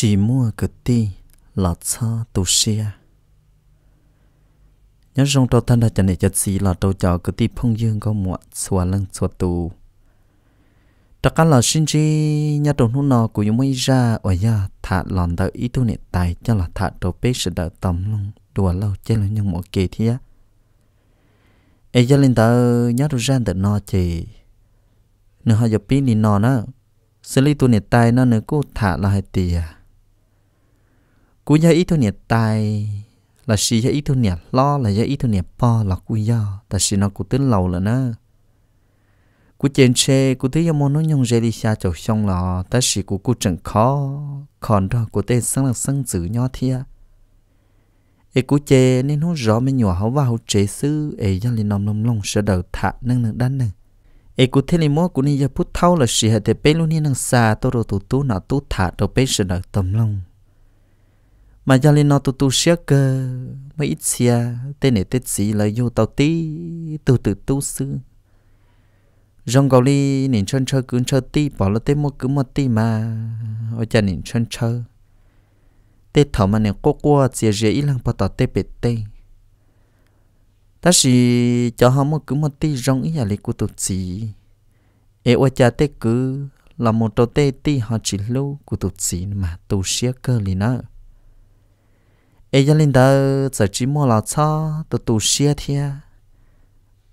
chỉ mua cái ti là cha tu xia nhớ rằng trâu thân là chẳng để cho gì là trâu chào cái ti phong dương có muộn xua lăng xua tu tất cả là sinh chi nhớ nhà trâu nọ của những mấy ra ở nhà thả lòng đợi ý tu niệm tài cho là thả trâu bế sự đợi tầm luôn đùa lâu chơi là những mỗi kỳ thi á ai gia linh tờ nhớ trâu ra đợi nó chỉ nửa họ giờ pin đi nó nữa xử lý tu niệm tài nó nửa cô thả là hai tiền cú gia ít thôi nhiệt tài là xì gia ít thôi nhiệt lo là gia ít thôi nhiệt po là cú ya ta xì nó cú tính lâu là nó cú chen xe cú thấy ya môn nó nhung dây đi xa chầu xong là ta xì cú cú chẳng khó còn đó cú tên sáng là sáng chữ nhỏ thia ê cú chê nên nó rõ mấy nhỏ hấu vào chế sư ê ya lên nằm nằm lông sẽ đầu thả nâng nâng đan nâng ê cú thế này mỗi cú này ya phút thâu là xì hạt thế bê luôn nên nâng xa tôi rồi tụ tú nọ tú thả đầu bê sẽ đầu tầm lông mà gia lên nó tu tu siết cơ ờ, mấy ít xia tên này tết gì là vô tàu tí từ từ tu sư rong gò li nền chân chơi cứ chơi tí bỏ lỡ tết mua cứ một tí mà ở nhà nền chân chơi tết thở mà nền cố cố xia dễ ít lăng bỏ tàu tết bệt tê ta chỉ cho họ mua cứ một tí rong ít nhà lấy của tụt gì ê ở nhà tết cứ là một tàu tết tí họ chỉ lâu của tụt gì mà tu siết cơ li nữa ai gia linh đó giờ chỉ mua là cha tụ tụ xe thia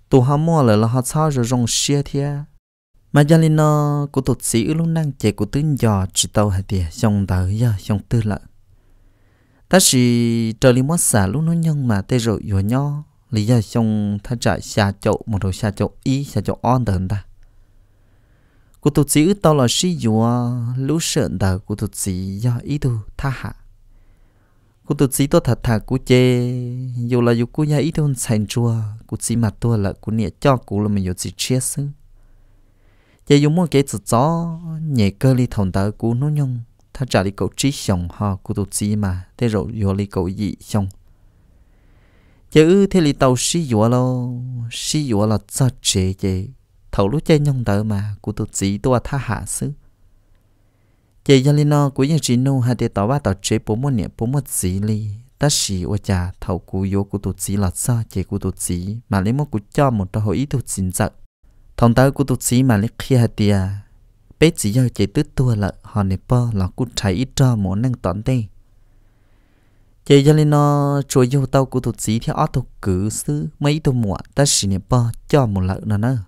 tụ ham mua là là cha rồi rong xe thia mà gia linh nó cũng tụt sĩ luôn năng chạy của tướng giò chỉ tàu hạt tiệt dòng tờ giờ dòng tư lợ ta chỉ trời linh mất xả lúc nó nhân mà tê rồi vừa nho lý do dòng tha chạy xa chậu một đầu xa chậu ý xa chậu on tờ ta của tụt sĩ tao là sử dụng lũ sợ đời của tụt sĩ do ý tu tha hạ cú tụt xí tôi thật thà cú chê dù là dù cú nhà ít hơn sàn chùa cú xí mặt tôi là cú nhẹ cho cú là mình dù xí chia sư chê dù muốn cái chữ gió nhẹ cơ li thòng tờ cú nó nhung ta trả đi cậu trí xong họ cú tụt xí mà thế rồi dù li cậu dị xong chê ư thế ly tàu xí dùa lo xí dùa là cho chê chê thầu lúc chê nhung tờ mà cú tụt xí tôi thà hạ sư chị gia linh nó của những chị nô hai tiệt tàu ba tàu chế bốn mươi niệm bốn mươi xí li ta xì ô cha thầu cú yếu của tụt xí là sao chị của tụt xí mà lấy một cú cho một trò hội ý tụt xín giặc thằng tao của tụt xí mà lấy khi hai tiệt bé chỉ do chị tứ tua là họ nè po là cú chạy ít cho một năng tận tê chị gia linh nó trôi vô tàu của tụt xí thì ở tụt cử xứ mấy tụt muộn ta xì nè po cho một lợn nữa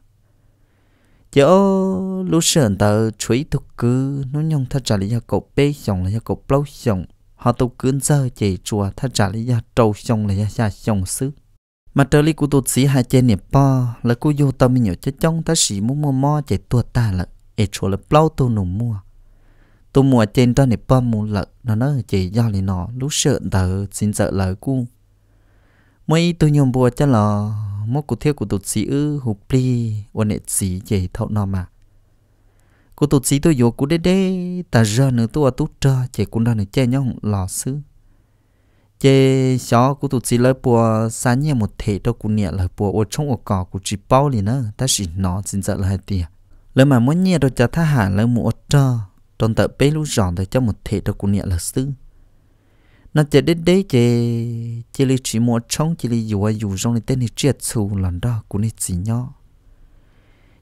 chỗ lúc sườn tờ chuối tục cứ nó nhông thật trả lý cho cậu bê xong là cho cậu lâu xong họ tục cứ giờ chỉ chùa thật trả lý cho trâu xong là cho xa xong xứ mà trở lý của tôi sĩ hai chê niệm po là cô vô tâm nhiều chết trong ta sĩ mua mua mò chạy tua ta là ê chùa là lâu tôi nụ mua tôi mua trên đó niệm po mua lợ nó nói chỉ do lý nó lúc sườn tờ xin sợ lời cu mấy tôi nhom bùa chắc là mô cụ thiêu của tụt sĩ ư hù pli ôn nệ xí dễ thấu nọ mà cụ tụt sĩ tôi vô cụ đê đê ta rơ nữa tôi à tút trơ chè cũng nọ nữa chè nhau lò sư chè xó cụ tụt sĩ lời bùa xa nhẹ một thể đâu cụ nhẹ lời bùa ô trông ô cỏ cụ chỉ bao liền nữa ta chỉ nó xin sợ lời tiền lời mà muốn nhẹ đâu cho tha hạ lời mù ô trơ trong tờ bê lũ giòn để cho một thể đâu cụ nhẹ lời sư nó chỉ đến đấy chỉ chỉ là chỉ một trong chỉ là dù ai dù trong thì tên thì chết sâu lần đó cũng là chỉ nhỏ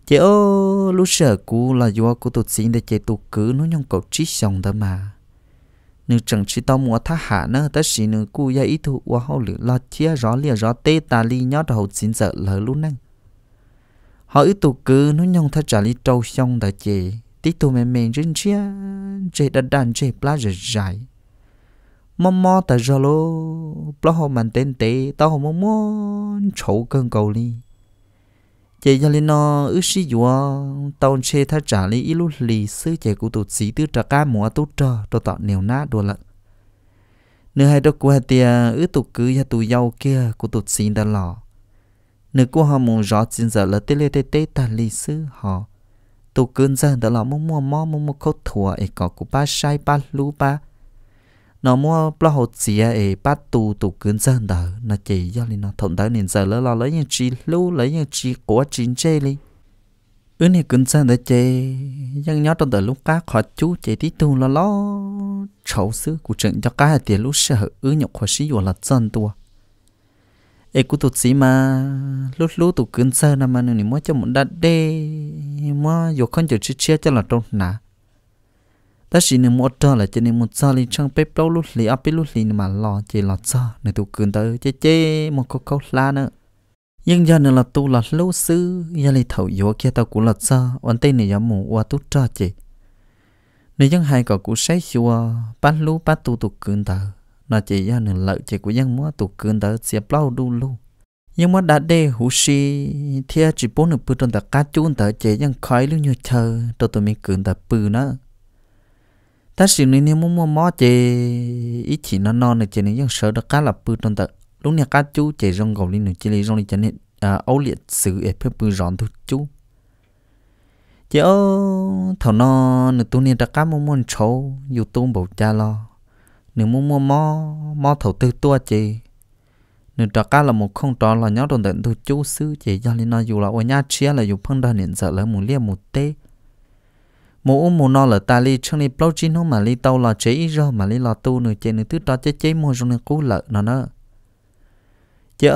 chỉ ô lúc sợ cũ là dù của tôi xin để chỉ tụt cứ nó nhong cậu trí xong đó mà nếu chẳng chỉ tao mua thà hạ nữa ta chỉ nếu cũ ya ít thu qua hậu lửa lo chia rõ lia rõ tê ta li nhớ đầu xin sợ lỡ lúc năng họ ít tụt cứ nó nhong thà trả li trâu xong đó chị tí tụi mẹ mình rin chia chị đã đàn chị plá rồi dài mò mò ta giờ lô lo họ mình tên tệ tao họ mò mò chỗ cơn cầu đi Chế cho lên nó ước sĩ dùa tao chê thay trả lý ít lúc lì sư chị của tụt sĩ tư trả cá mùa tốt trờ đồ tọt nèo nát đồ lận nửa hai đó của hai tia ước tụt cứ hai tụi dâu kia của tụt sĩ đã lò nửa của họ muốn rõ xin giờ là tê lê tê tê ta lì sư họ tụt cơn giờ đã lò mò mò mò mò mò khóc thua ấy có của ba sai ba lú ba nó mua bao hột gì à ấy bắt tu tù cứng dân đó nó chỉ do lên nó thông đó nên giờ lỡ lo lấy những chi lưu lấy những chi của chính chế đi ước này cứng dân đó chế nhưng nhớ trong đời lúc cá khó chú chế tí tu lo lo chầu sư của trận cho cá tiền lúc sợ ước nhọc khó sĩ vừa là dân tua ấy cũng tụt sĩ mà lúc lúc tụ cứng dân mà nó mua cho một đạt đê mua dù không chịu chia cho là trong nào ta chỉ nên một trò là chỉ nên một trò lên trong bếp lâu lúc lì áp bếp lúc lì mà lò chỉ lò trò nên tụ cường tới chế chế một câu câu la nữa nhưng giờ nữa là tụ là lâu sư giờ lì thầu yếu kia tao cũng là trò ổn tên này giờ mù qua tụ trò chỉ nếu dân hai cậu cũng say xua bắt lú bắt tụ tụ cường tới nó chỉ giờ nữa lợi chỉ của dân mua tụ cường tới sẽ lâu đu lu nhưng mà đã đề hủ si thì chỉ bốn nửa bữa trong ta cá chun tới chỉ dân khói lưu nhiều chờ cho tụi mình cường tới bự nữa ta chỉ nên nếu muốn mua mò chè ít chỉ nó non này chè này giống sợ được cá là bự trong tờ lúc này cá chú chè rong gầu lên nữa chè này rong này chè này à ấu liệt sự ép phép bự rọn thôi chú chè ô thầu nó nửa tu niên đã cá muốn mua xấu dù tu bầu cha lo nửa muốn mua mò mò thầu tư tua chè nửa trà cá là một không trò là nhớ đồng tận thôi chú sư chè do lên nó dù là ở nhà chia là dù phân ra niệm sợ là một liệt một tê mù u mù nó là ta li trong li bao chín không mà li tàu là chế ít mà li là tu nữa chế nữa thứ đó chế chế mua trong này cú lợ nó nữa chớ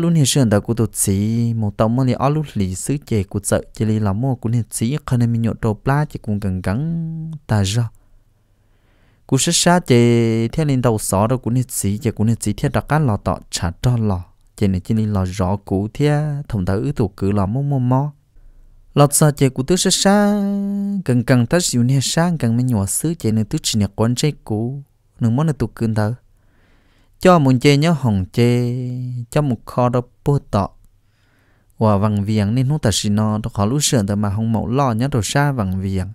luôn hiện sơn ta cú tụt sĩ mù tàu mà li ở lúc lì xứ chế cú sợ chế li là mua cú hiện sĩ khi nào mình nhộn đồ pla chế cũng gần gắn ta ra cú sát sát chế theo lên đầu sọ đó cú hiện sĩ chế cú hiện sĩ theo đặc cán lò tọt trả cho lò chế này chế li lò rõ cú theo thùng tàu ứ tụ cứ là mua mua mua lọt sao chị của tứ sẽ xa cần cần ta chịu nè sang cần mấy nhỏ xứ chị nên tứ chỉ nè quan chế cũ nương món là tụ cưng thở cho một chê nhớ hồng chê cho một kho đó bố tọ và vàng viếng nên hút ta xin nó đó khó lũ sườn mà hồng mẫu lo nhớ đồ xa vàng viếng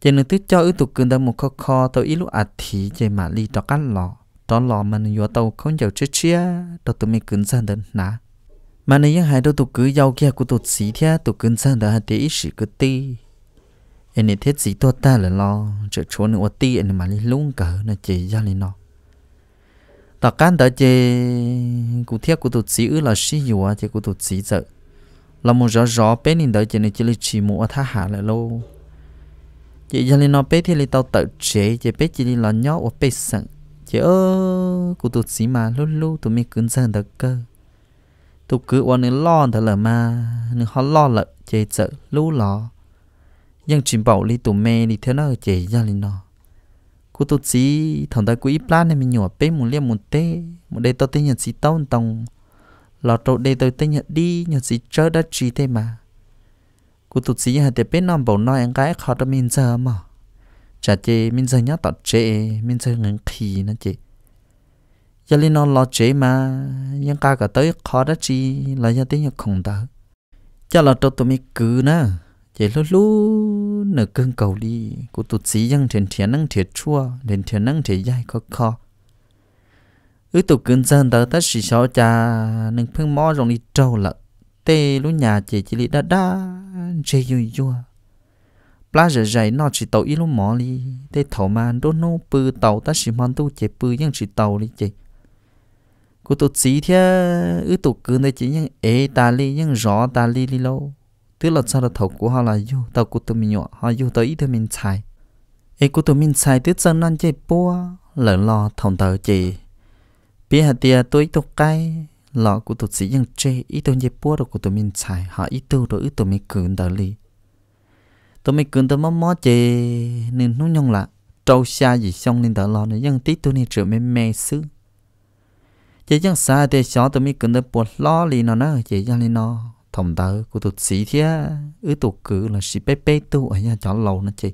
chị nên tứ cho ư tụ cưng thở một kho kho tao ít lúc à thì chị mà ly cho cắt lọ đó lọ mà mình vừa tàu không giàu chết chia đó tụi mình cứng dần đến nã mà này những hai đôi tụ cứ giàu kia của tụ xí thia tụ cứ sang đó hạt để sử cứ ti anh này thiết gì tôi ta là lo chợ trốn nữa ti anh mà đi luôn cỡ là chỉ ra lên nó tao can tao chỉ cụ thiết của tụ xí ư là xí dù à chỉ của tụ xí sợ là một rõ rõ bé nên đợi chỉ này chỉ là chỉ mua thả hạ lại lâu chị gia lên nó bé thì lấy tao tự chế chị bé chỉ là nhỏ ở bé sẵn chị ơ cụ tụt xí mà lúc lúc tụi mình cứ sang được cơ tu cứ quan nên lo thật là mà nên họ lo là chế sợ lú lo, nhưng chuyện bảo đi tụ mẹ đi thế nó chế ra lên nó cô tu chỉ thằng ta quý plan này mình nhỏ bé muốn liêm muốn tê một đây tao tên nhận sĩ tông tông lò trâu đây tôi tên nhận đi nhận sĩ chơi đã chỉ thế mà cô tu chỉ hạt bé nằm bảo nói anh gái khó cho mình giờ mà chả chế mình giờ nhớ tao chế mình giờ ngang khí nó chế giờ linh nó lo chế mà nhưng ca cả tới khó đó chi là giờ tiếng nhật không ta cho là tôi tụi mình cứ nè chỉ lú lú nửa cơn cầu đi của tụt xí dân trên thiên năng thiệt chua đến thiên năng thiệt dài khó khó ứ tụt cơn dân tới ta chỉ sợ cha nâng phương mò rồng đi trâu lợn tê lúc nhà chỉ chỉ lì đã đã chơi vui vui plá giờ dậy nó chỉ tàu ít lúc mỏ đi thế thầu màn đốt nô bự tàu ta chỉ mang tu chế bự nhưng chỉ tàu đi chị cô tổ chỉ thế ư tổ cứ nơi chỉ những ế ta li những rõ ta li li lâu tức là sao là thầu của họ là yêu tao của tụi mình nhỏ họ yêu tới ít thôi mình xài ế của tụi mình xài tức dân ăn chơi bua lỡ lo thòng tờ chỉ biết hạt tia tôi tổ cay lọ của tụi chỉ những chơi ít thôi chơi bua rồi của tụi mình xài họ ít tu rồi ít tụi mình cứ đỡ li tụi mình cứ tụi mò mò chỉ nên nó nhung là trâu xa gì xong nên đỡ lo nữa nhưng tí tụi này trở mê mê xứ chỉ chẳng xa thì cho tụi mình cần được bỏ lo lì nó nó chỉ chẳng lì nó thông tờ của tụt sĩ thế ứ tụt cứ là sĩ bé bé tu ở nhà chọn lầu nó chị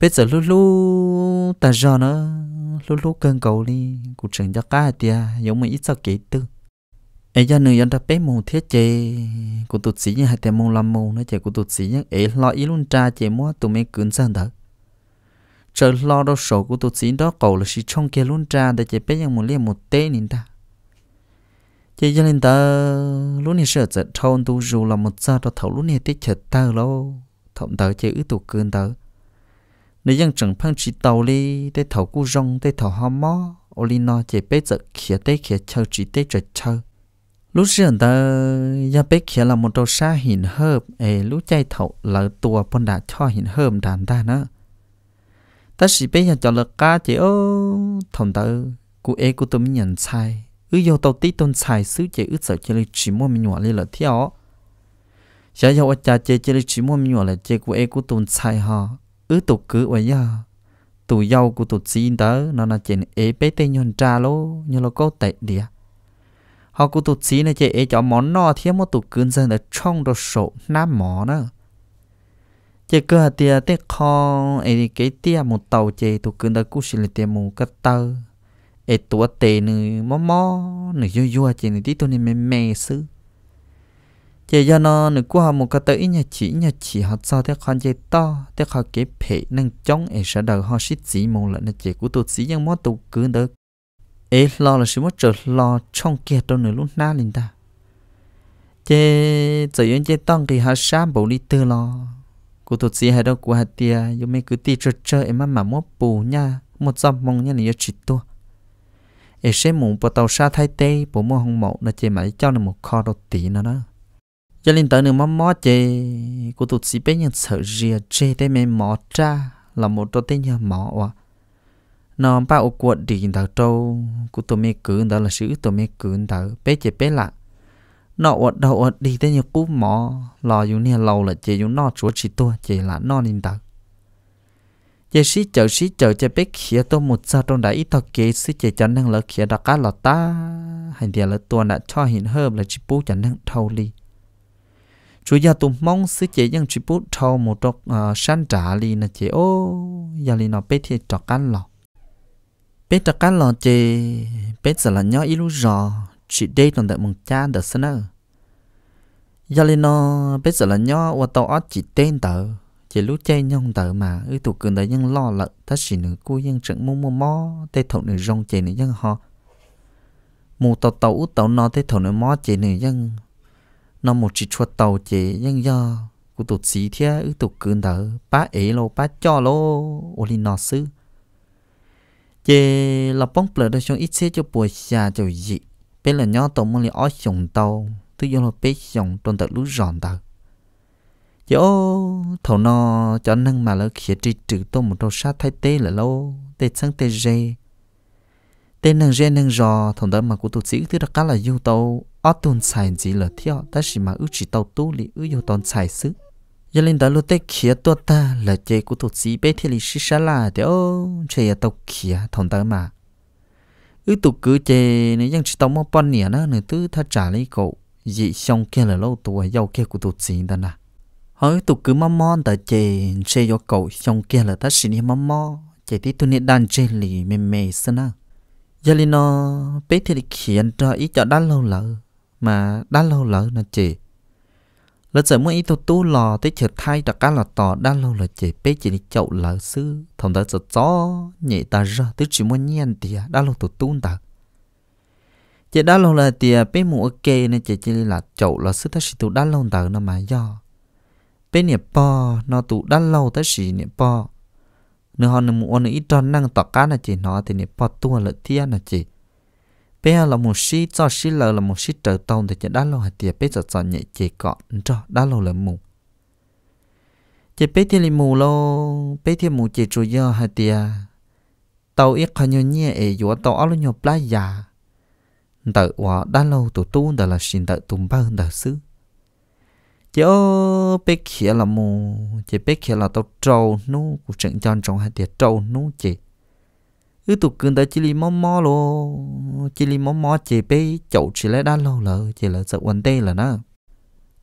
bây giờ lu lu ta giờ nó lu lu cơn cầu đi cụ trường cho cá thì à, giống mình ít sao kỹ tư ấy giờ người dân ta bé mù thế chị của tụt sĩ như hai tiền mù làm mù nó chị của tụt sĩ như ấy lo ý luôn cha chị mua tụi mình cứng sang thật chờ lo đâu sổ của tôi xin đó cậu là chỉ trong kia luôn ra để chỉ biết rằng một liệt một tê nín ta chỉ cho nên ta luôn này sợ giật thôn tu dù là một gia đó thầu luôn này tiết chợ ta lâu thậm tớ chỉ ứ tụ cơn tớ nếu dân chẳng phăng chỉ tàu đi để thầu cu rong để thầu hoa mó olino chỉ biết giật khía tê khía chơi chỉ tê chơi chơi lúc xưa ta ya biết khía là một đồ xa hình hợp ê lúc chạy thầu là tua bọn đã cho hình hợp đàn ta nữa ta chỉ bây giờ cho lực ca chỉ ô e thằng e tớ cụ ế cụ tôi mới nhận sai ư yêu tàu tí tôn sai sứ chị ư sợ chị lấy chỉ mua mình nhỏ lên là thiếu, giờ yêu cha chỉ chị lấy chỉ mua mình nhỏ là chị cụ ế cụ tôn sai ha ư tụ cứ vậy ya tụ yêu cụ tụ xin tớ nó là chỉ ế bé tê nhon trà lô như là có tệ địa họ cụ tụ xin là chỉ ế cho món no thiếu một tụ cứ dân là trong đồ sổ nam mỏ nữa chỉ cơ tia tết kho ấy cái tia một tàu chỉ tụ cứ đã cú xí là tia một cái tàu ấy tụ tê nữ mò mò nữ yo yo chỉ nữ tí tụ nữ mê mè sư chỉ do nó nữ cú họ một cái tàu tới nhà chỉ nhà chỉ họ sao tết kho chỉ to tết kho cái phê nâng chống ấy sẽ đợi họ xít chỉ một lần chỉ cú tụ xí giang mò tụ cứ đã ấy lo là xí mò trở lo trong kia đâu nữ lúc na linh ta chế tự nhiên chế tăng kỳ hạ sáng bổ đi tư lo cụ tổ sĩ hay đâu cụ hạt tia yêu mấy cứ ti chơi chơi em mà mua bù nha một dòng mong nha này yêu chỉ tua em sẽ muốn bỏ tàu xa thay tê bộ mua hồng mẫu là chơi mãi cho nó một kho đồ tí nữa đó cho nên tới nữa mà mò chơi cụ tổ sĩ bé giờ sợ rìa chơi tê mình mò cha là một đôi tê nhà mò ạ nó bao cuộc đi đào trâu cụ tổ mê cứ đó là sứ tổ mê cứ đó bé chơi bé lại nó ở đâu ở đi tới nhiều cú mỏ lò dù nè lâu là chị dù nó chúa chỉ tua chị là nó nên tật chị sĩ chở sĩ chở chị biết khía tôi một sao trong đại ít tao kế sĩ chị chẳng năng lỡ khía đặc cá lọ ta hành địa lỡ tuần đã cho hiện hơn là chỉ bố chẳng năng thâu ly chú gia tụm mong sĩ chỉ bố thâu một trong ờ, san trả ly là chị ô gia ly nó biết thì trọc cá lọ biết trọc cá lọ chị biết giờ là nhớ ít lúc rồi chỉ đây tồn tại mong cha đỡ sân ơ giờ lên nó bây giờ là nhó và tàu ót chỉ tên tờ chỉ lúc chơi nhông tờ mà ư tụ cường đấy nhân lo lợ ta chỉ nữ cô nhân trận mua mua mò tê thọ nữ rong chơi nữ nhân ho, mù tàu tàu út tàu nó tê thọ nữ mò chơi nữ nhân nó một chỉ chuột tàu chơi nhân do cô tụt xí thế ư tụ cường tờ bá ế lô bá cho lô ô li nó sư chế là bóng bờ đó trong ít xe cho bùa xa cho dị bé là nhỏ tổ mới li ó chồng tàu tôi do là bé chồng trong tàu lú ròn tàu chỗ thầu nó cho năng mà lỡ khía trị trừ tôi một đầu sát thay tê là lâu tê sang tê dê tê năng dê năng rò thầu đó mà của tôi chỉ thứ đó cá là yêu tàu ó tuôn xài gì là theo ta chỉ mà ước chỉ tàu tu li ước yêu tàu xài sứ, giờ lên đó lúc tê khía tôi ta là chơi của tôi chỉ bé thì li xí xá là để chơi tàu khía thầu đó mà ứ tụ cứ chê nếu dân chỉ tao mong bận nè nó nữa tứ tha trả lấy cậu dị xong kia là lâu tuổi giàu kia của tụt gì ta nè hỏi tụ cứ mong mong ta chê chê cho cậu xong kia là ta xin mong mong chê tí tụi nên đàn chê lì mềm mềm sơn à giờ lên nó bé thì khiến cho ý cho đã lâu lỡ mà đã lâu lỡ nó chê là giờ mua ít tàu tu lò tới chợt thay đặc cá là tỏ đã lâu là chỉ bé chỉ đi chậu là sư thằng ta sợ gió nhẹ ta ra tới chỉ mua nhiên thì đã lâu tàu tu ta chỉ đã lâu là thì bé mua ok nên chỉ chỉ là chậu là sư ta chỉ tụ đã lâu ta nó mà do bé nhẹ po nó tụ đã lâu ta chỉ nhẹ po nữa họ nữa mua nữa ít tròn năng tỏ cá là chỉ nó thì nhẹ po tu là thiên là chỉ bé là một sĩ cho sĩ lờ là một sĩ trợ tông thì chỉ đã lâu hạt tiệp bé cho cho nhẹ chỉ cọ cho đã lâu là mù chỉ bé thì mù lo bé thì mù chỉ chủ do hạt tiệp tàu ít khó nhau nhẹ ấy dùa tàu áo nhau già đợi quá đã lâu tụ tu đợi là xin đợi tụm bao đợi xứ chỉ ô bé kia là mù chỉ bé kia là tàu trâu nu cũng chẳng chọn trong hạt tiệp trâu nu chỉ ư tụ cường tới chỉ li mò mò lô chỉ li mò mò chỉ bê chậu chỉ lẽ đã lâu lợ chỉ là sợ vấn đề là nó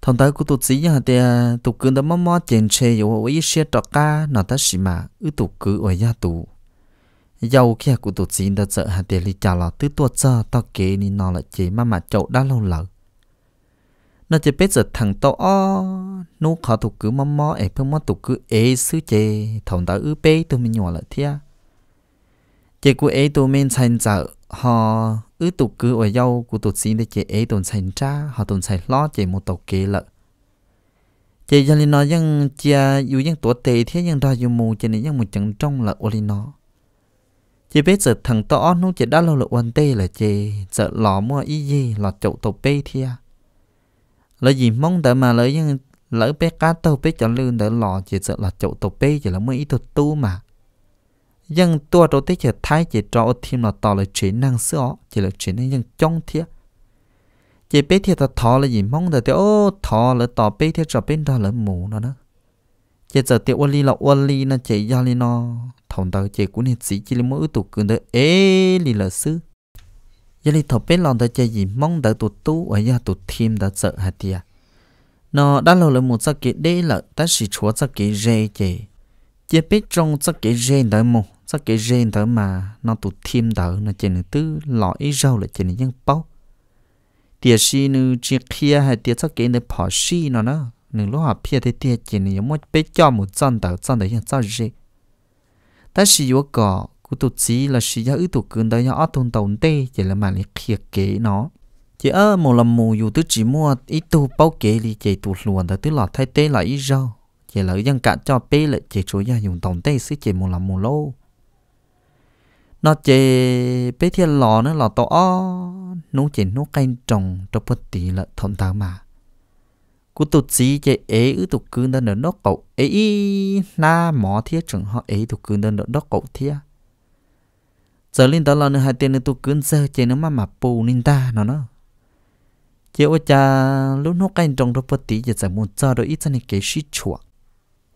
thằng tới của tụ sĩ nhà thì à, tụ cường tới mò mò chèn chè yếu với xe trọ ca nó ta xì mà ư tụ cứ ở nhà tụ dầu kia à của tụ sĩ đã sợ hà thì lì chả là tứ tuột sợ tao kế ni nó là chỉ mà mà chậu đã lâu lợ nó chỉ biết giật thằng tao ó nó khó tụ cứ mò mò ấy phương mò tụ cứ ấy xứ chê thằng tới ư bê tụi mình nhỏ lại thia chế của ấy tụi mình thành giờ họ ư tụ cứ ở dâu của tụi xin để chế ấy tụi thành cha họ tụi thành lo chế một tổ kế lợ chế cho nên nó ยัง chia dù ยัง tuổi tệ thế nhưng ra dù mù chế này nhưng một chẳng trong là ô nó chế biết giờ thằng to nó chế đã lâu là quan tê là chế giờ lò mua ý gì lò chậu tàu bê thia là gì mong đợi mà lỡ những lỡ bé cá tàu bê cho lương đỡ lò chế sợ là chậu tàu bê chỉ là mới ý tu mà nhưng tua đầu tiên chỉ thái chỉ cho ô thêm là tỏ là chuyện năng sữa chỉ là chuyện năng dân trong thiệt chỉ biết thiệt ta thọ là gì mong được tiêu ô thọ là tỏ biết thiệt cho bên đó là mù nó đó chỉ giờ tiêu ô ly là ô ly nó chỉ do ly nó thòng đầu chỉ cũng nên chỉ chỉ là mỗi tụ cường được ê ly là sư giờ ly thọ bên lòng ta chỉ gì mong được tụ tu ở nhà tụ thêm đã sợ hạt tiền nó đã lâu là một giấc kỷ đế là ta chỉ chúa giấc kỷ rê chỉ chỉ biết trong giấc kỷ rê đó mù sao cái rên thở mà nó tụt thêm thở là chỉ nên tư lõi rau là chỉ nên nhân bao tiệt si nữ chia kia hay tiệt sao cái nên bỏ si nó nữa, nên lúc học phía thế tiệt chỉ nên những một bé cho một trăm thở trăm thở nhân sao gì ta si yếu cỏ cụ tụt chỉ là si yếu tụt cứng đó yếu thôn tồn tê chỉ là mà lấy kia kế nó chỉ ở một lần mù dù tứ chỉ mua ít tu bao kế thì chỉ tụt luôn thở tứ lọ thay tê là ý rau chỉ là dân cả cho bé lại chỉ chủ yếu dùng tồn tê sẽ chỉ một lần mù lâu nó chế bé thiên lò nó lò to nó chế nó canh trồng cho bất tí là thông tao mà cú tụt gì chế ế ư tụt cứ đơn nó cậu ế na mỏ thiết chẳng họ ế tụt cứ đơn nó cậu thiết giờ lên đó là nó hai tên tụt cứ giờ chế nó mà mà pù nên ta nó nó chế ôi cha lúc nó canh trồng cho bất tí giờ sẽ muốn cho đôi ít cho nên cái suy chuột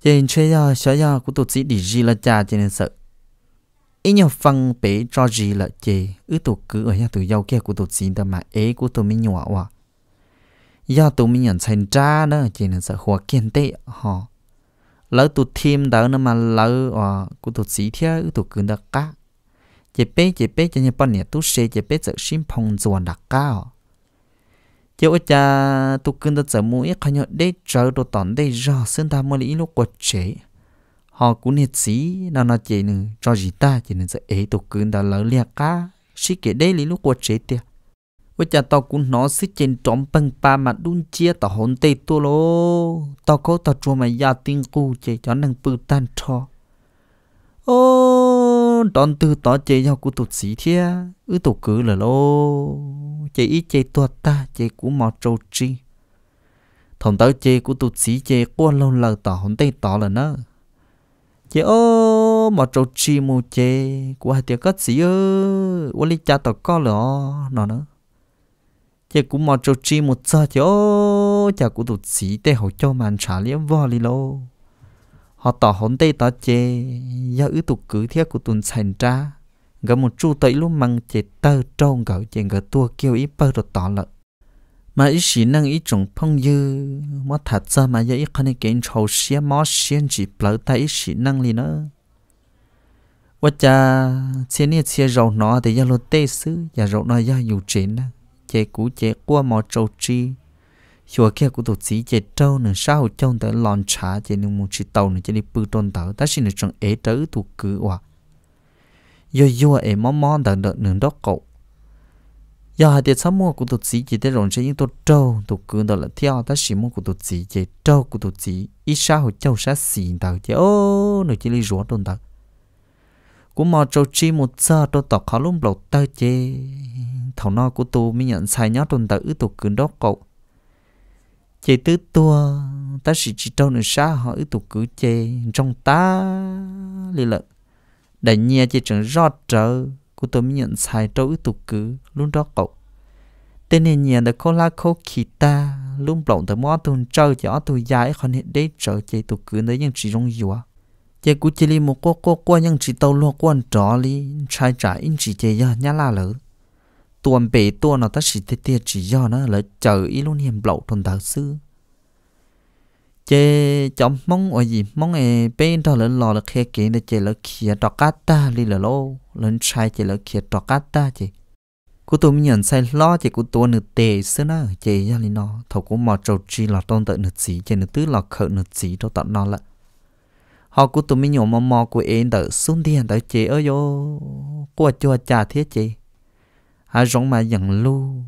chế chơi ya chơi ya cú tụt gì đi gì là cha chế nên sợ ý nhau phân bể cho gì là chê ứ tụ cứ ở nhà tụ giàu kia của tụ xin ta mà ế của tụ mình nhỏ quá do tụ mình nhận thành ra nữa chỉ là sợ hòa kiên tệ họ lỡ tụ thêm đỡ nữa mà lỡ à của tụ xí thế ứ tụ cứ đặt cá chỉ bé chỉ bé cho nhà bọn nhà tụ xe chỉ bé sợ xin phong ruộng đặt cá chỉ ở cha tụ cứ đặt sợ mũi khai nhở để chờ đồ tòn để rõ xin ta mới lý lúc quật chế họ cũng hết sĩ nó nó chỉ nữa cho gì ta chỉ nên sẽ ấy tổ cứng đã lỡ liệt cá sĩ kể đây lý lúc của chế tiệt với cha tao cũng nó xích trên trộm bằng pa mà đun chia tao hồn tê tu lô tao có tao chua mày gia tiếng cu chế cho năng bự tan cho ô đón từ tao chế nhau của tụt sĩ thia ư tổ cứ là lô chế ý chế tuột ta chế cũng mò trâu chi thằng tao chế của tụt sĩ chế qua lâu lờ tao hồn tê tao là nó chị ô mà trâu chi mù chê của hai tiếng cất sĩ ơ ô lý cha tàu có lỡ nó nữa chị cũng mà trâu chi một giờ chị ô chả cũng tụt sĩ tê hậu cho màn trả liếm vò li lô họ tỏ hồn tê tỏ chê do ứ tụt cứ thiết của tụn sành ra gặp một chu tẩy lúc măng chê tơ trông gỡ chê gỡ tua kêu ý bơ rồi tỏ lợi mà ít chỉ năng ít trong phong dư mà thật ra mà giờ ít khăn kiện chầu xía mà xiên chỉ bỡ tay ít xí năng liền nữa và cha xe này xe rầu nọ thì giờ lột tê xứ giờ rầu nọ giờ dù chuyện nè, chế cũ chế qua mà trầu chi chùa kia của tổ chỉ chế trâu nữa sao trông tới lòn trà, chế nên muốn chỉ tàu nữa chế đi bự tôn tàu ta xin được trồng ế trứ thuộc cử hòa yo yo ế mó mó đợt đợt nửa đó cậu giờ hai tiết sắm mua của tụt sĩ chỉ để rộn sẽ những tụt trâu tụt cứ đó là theo ta chỉ mua của tụt sĩ chỉ trâu của tụt sĩ ít sao hồi châu sát xin tàu chỉ ô nó chỉ lý rửa đồn tàu cũng mà châu chỉ một giờ tôi tỏ khó luôn lột tao chê thằng no của tôi mới nhận sai nhá đồn tàu ứ tụt cứ đó cậu chê tứ tua ta chỉ chỉ trâu nửa xa họ ứ tụt cứ chê trong ta lì lợn đại nhia chỉ chẳng rót trời cú tôi mới nhận sai trâu ít tục cứ luôn đó cậu tên này nhìn được cô la cô kỳ ta luôn bỗng tới mò tuần trâu cho tôi dài còn hiện đấy trở chạy tục cứ nơi những chỉ rong dùa chạy cú chỉ li một cô cô qua những chỉ tàu lo quan trò li sai trái in chỉ chạy ra nhà la lỡ tuần bể tuần nó ta chỉ tiệt tiệt chỉ do nó lỡ chờ ý luôn hiểm bỗng tuần đầu xưa chế chấm mong ở gì mong ấy bên đó là lò được khe kén để chế là kia trọ cát ta đi là lô lần sai chế là kia trọ cát ta chị cô tôi nhận sai lo chị cô tôi nửa tệ xưa na chế ra đi nó thầu cô mò trâu chi là tôn tự nửa chỉ chế nửa tứ là khờ nửa chỉ cho tận nó lại họ cô tôi mới nhổ mò mò của em tự xuống tiền đỡ chế ở vô cô cho cha thiết chị hà giống mà dặn luôn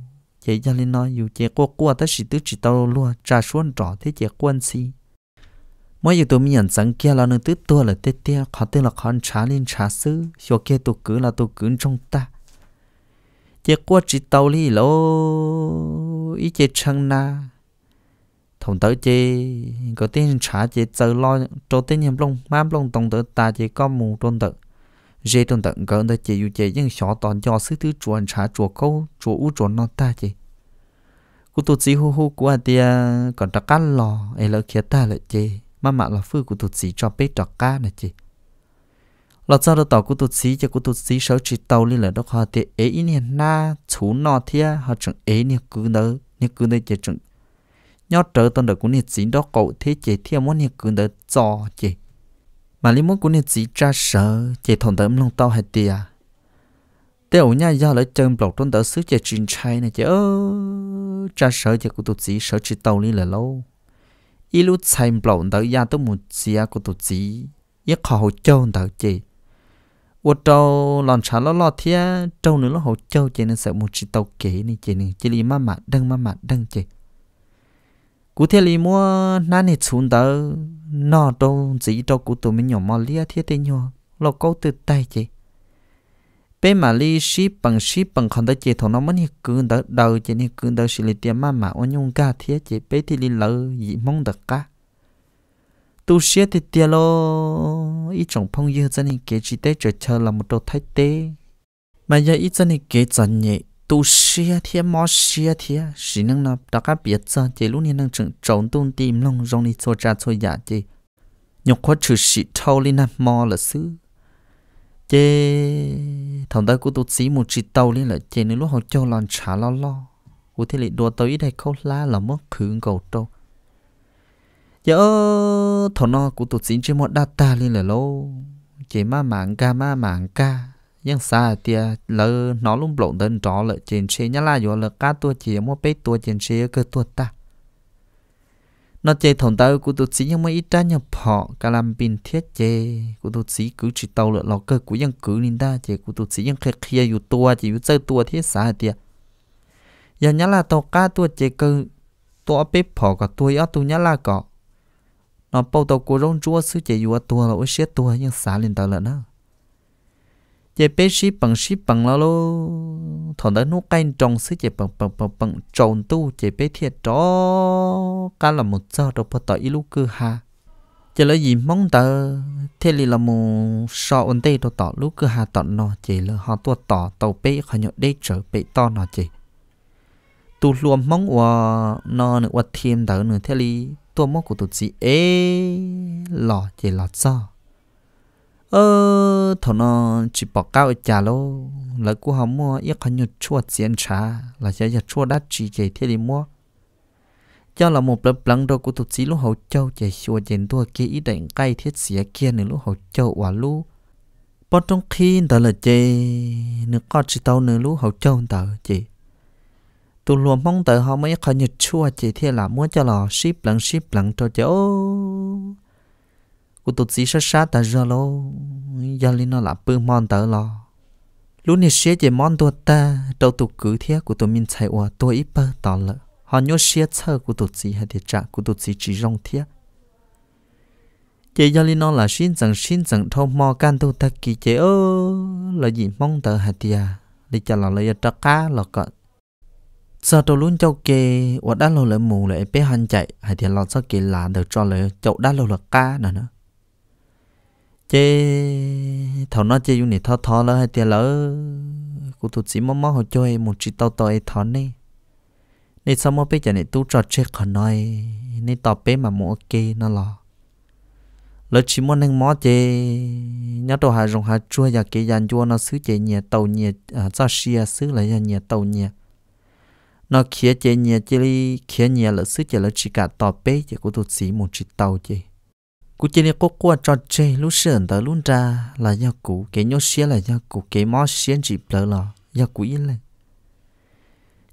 chế cho linh nói dù chế qua qua ta chỉ tứ chỉ tao luôn trà xuân trò thế chế quan si mỗi giờ tôi mình nhận rằng kia là nơi tứ tua là tê tê khó tê là khó trả linh trả sư cho kia tôi cứ là tôi cứ trong ta chế qua chỉ tao li lô ý chế chăng na thằng tới chế có tên trả chế giờ lo cho tên nhầm lông mám lông tổng tự ta chế có mù trong tự dây trong tự gần tới chế dù chế nhưng xỏ toàn do sứ tứ chuồn trả chùa câu chùa u chuồn nó ta chế cụ tổ chí hô hô của tia còn trắc cát lò ấy là kia ta lại chê mà mà là phương cụ tổ chí cho biết trắc cát này chê là sao đó tàu cụ tổ chí cho cụ tổ chí sáu chỉ tàu lên là đó họ thì ấy ý niệm na chú nọ thia họ chẳng ấy niệm cứ nỡ niệm cứ nỡ chê chẳng nhớ trở tao được cũng niệm chỉ đó cậu thế chê thia muốn niệm cứ nỡ cho chê mà lý muốn cũng niệm chỉ cha sợ chê thằng tớ ông long tàu hay tia แต่ ông nhà giờ lại chân bọc trong tờ xứ chè chín chai này chứ ơ cha sợ chè của tụi chị sợ chỉ tàu đi là lâu ít lúc chạy bọc tờ nhà tôi muốn chị của tụi chị ít khó hỗ trợ tờ chị ô tô lon chả lo lo thia trâu nữa nó hỗ trợ chị nên sợ muốn chỉ tàu kỹ này chị này chị li má mặt đăng má mặt đăng chị cụ thể li mua nãy này xuống tờ nọ đâu chỉ đâu của tụi mình nhỏ mò lia thiết thế nhỏ lo câu từ tay chị bên mà li ship bằng ship bằng khăn tới chị thằng nó mới như cương đỡ đầu chị như cương đỡ xì lì tiền mà mà ôn nhung ca thế chị bé thì li lỡ gì mong được cả tu sửa thì tiền lo ít chồng phong dư dân này kế chỉ tế trở chờ là một đồ thái tế mà giờ ít dân này kế dần nhẹ tu sửa thì mò sửa thì chỉ năng là đã cá biệt ra chị lúc này năng chừng trốn tung tìm lòng rong đi cho cha cho giả chị nhục quá trừ sĩ thâu lên nằm mò là xứ chế thằng ta của tôi xí một chỉ tàu lên là chế nên lúc họ cho lon trả lo lo của thế lại đùa tới đây khâu la là mất khử cầu trâu giờ dạ thằng nó của tôi xí chỉ một đa ta lên là lâu chế ma mạng ca ma mạng ca nhưng xa thì à, lỡ nó luôn lộn đến trò lợi trên xe nhá là vô lỡ cá tua chỉ một bé tua trên xe cơ tua ta nó chơi thòng tàu của tụt sĩ nhưng mà ít ra nhập họ cả làm pin thiết chế của tụt sĩ cứ chỉ tàu lợn lò cơ của dân cứ nên ta chế của tụt sĩ dân khẹt khia dù tua chỉ dù chơi tua thiết xã tiệt giờ nhá là tàu cá tua chế cơ tua bếp họ cả tua ở tu nhá là cọ nó bao tàu của rong chúa sư chế dù tua là ôi xếp tua nhưng xã lên tàu lợn đó chế bé sĩ bằng sĩ bằng lo lo thằng đó nó cay trong sĩ chế bằng bằng bằng bằng trồng tu chế bé thiệt đó cả là một giờ đâu phải tới lúc cứ ha chế là gì mong tờ thế là một sọ ổn tê đâu tới lúc cứ hà tận nó chế là họ tua tỏ tàu bé họ nhậu đế trở bé to nó chế tu luôn mong qua nó nữa qua thêm tờ nữa thế là tua mong của tụi chị ế lọ chế là sao เออถนอจิปอกก้าวจ่าโลแล้วกูหามัวยักขยุดชวดเสียนช้าล้วจะอยากชวดดัดจีเจเทลิมัวจ้าละหมดเปลังดอกกูตุกสีลูกหฮาเจ้าใจชวดเย็นตัวเกี่ยแดงไก่เทียเสียเกี่ยนนลูกหฮาเจ้าว่าลูปอตรงคีนแตละเจนึกกอดชิเต้าเนื้อลูกหฮาเจ้าตลอเจตุลวงมองเต๋อเฮาไม่ขยุดชวดใจเทลิมัวจ้าละชิบหลังชิบหลังตัวเจ้า cô tụt xí sát sát ta ra lô giờ lên nó là bự mòn tới lo lúc này xe chỉ mòn tuột ta đầu tụt cứ thế của tụi mình chạy qua tôi ít bơ tỏ lợ họ nhớ xe chở của tụt xí hay thì trả của tụt xí chỉ rong thế chị giờ lên nó là xin rằng xin rằng thâu mò can tu ta kỳ chị ơ là gì mong tớ hạt tia đi chả là lời trả cá là cỡ giờ tôi luôn cho kê và đã lâu lại mù lại bé hành chạy hay thì lo sao kê là được cho lời cháu đã lâu là cá nữa nữa chế thầu nó chế dùng để thò thò lỡ hay tiền lỡ cụ tụt chỉ mắm mắm họ chơi một chỉ tao tao ấy e thọ này nên sao mà bây giờ này tu trò chơi còn nói nên tao bé mà muốn ok nó lo lỡ chỉ muốn anh mó chế nhớ đồ hà rồng hà chua và cái dàn chua nó xứ chế nhẹ tàu nhẹ à cho xia à xứ lại là nhẹ tàu nhẹ nó khía chế nhẹ chế đi khía nhẹ lỡ xứ chế lỡ chỉ cả tao bé chế cụ tụt chỉ một chỉ tàu chế cú chơi đi cô qua trò chơi lú sườn tới lún ra là do cú cái nhốt xía là do cú cái mó xía chỉ lỡ là do cú yên lên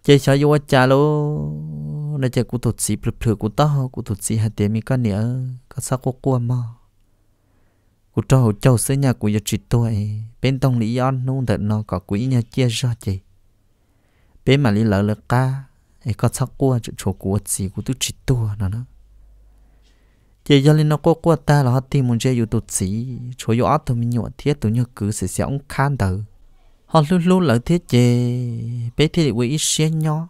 chơi chơi vô cha lô nó chơi cú thuật sĩ bự bực cú tao cú thuật sĩ hạt tiền mi con nữa có sao cô qua mà cú cho hậu châu xứ nhà cú giờ chỉ tôi bên tông lý on nung thật nó có quỹ nhà chia ra chị bên mà lý lỡ lỡ ca ấy có sao cố chỗ chỗ cú sĩ cú tu chỉ tôi nó nữa chị cho nên nó có qua ta là hết tìm một chơi yêu tụt sĩ cho yêu át thôi mình nhọ thiết tụi nhọ cứ sẽ sẽ ông khan tử họ luôn luôn lỡ thiết chị bé thiết thì quỷ ít xé nhó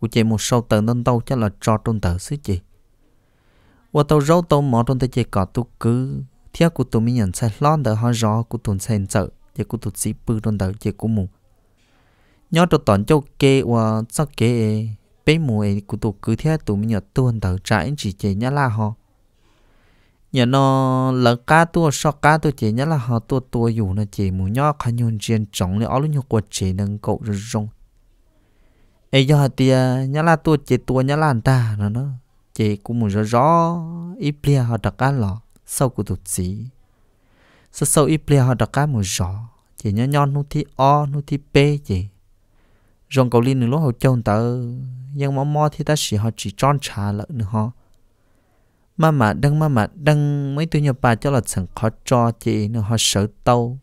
của chị một sâu tờ nên tàu chắc là cho trong tờ xứ chị và tàu râu tàu mỏ trong tay chị có tụ cứ thiết của tụi mình nhận sai lon tờ họ rõ của tụi sen sợ chị của tụt sĩ bự trong tờ chị của mù nhó cho toàn châu kê và sắc kê bé mù ấy của tụi cứ thiết tụi mình nhận tuần tờ trái chỉ chị nhá là họ nhà nó là cá tua so cá tua chỉ nhớ là họ tua tua dù nó chỉ mù nhó khá nhon chiến trọng ó lúc nhục quật chỉ nâng cậu rồi rong ấy do tia nhớ là tua chỉ tua nhớ là anh ta nó nó chỉ cũng mù rõ rõ ít bia họ đặt cá lọ sau của tụt gì sau sau ít bia họ đặt cá mù rõ chỉ nhớ nhon nút thi o nút thi p chỉ rong cậu linh nữa lúc họ trông tờ nhưng mà mò thì ta chỉ họ chỉ tròn trà lợn nữa họ mà mama đăng mà mama đăng mấy tôi nhập bà cho là chẳng khó cho chị nó họ sợ tàu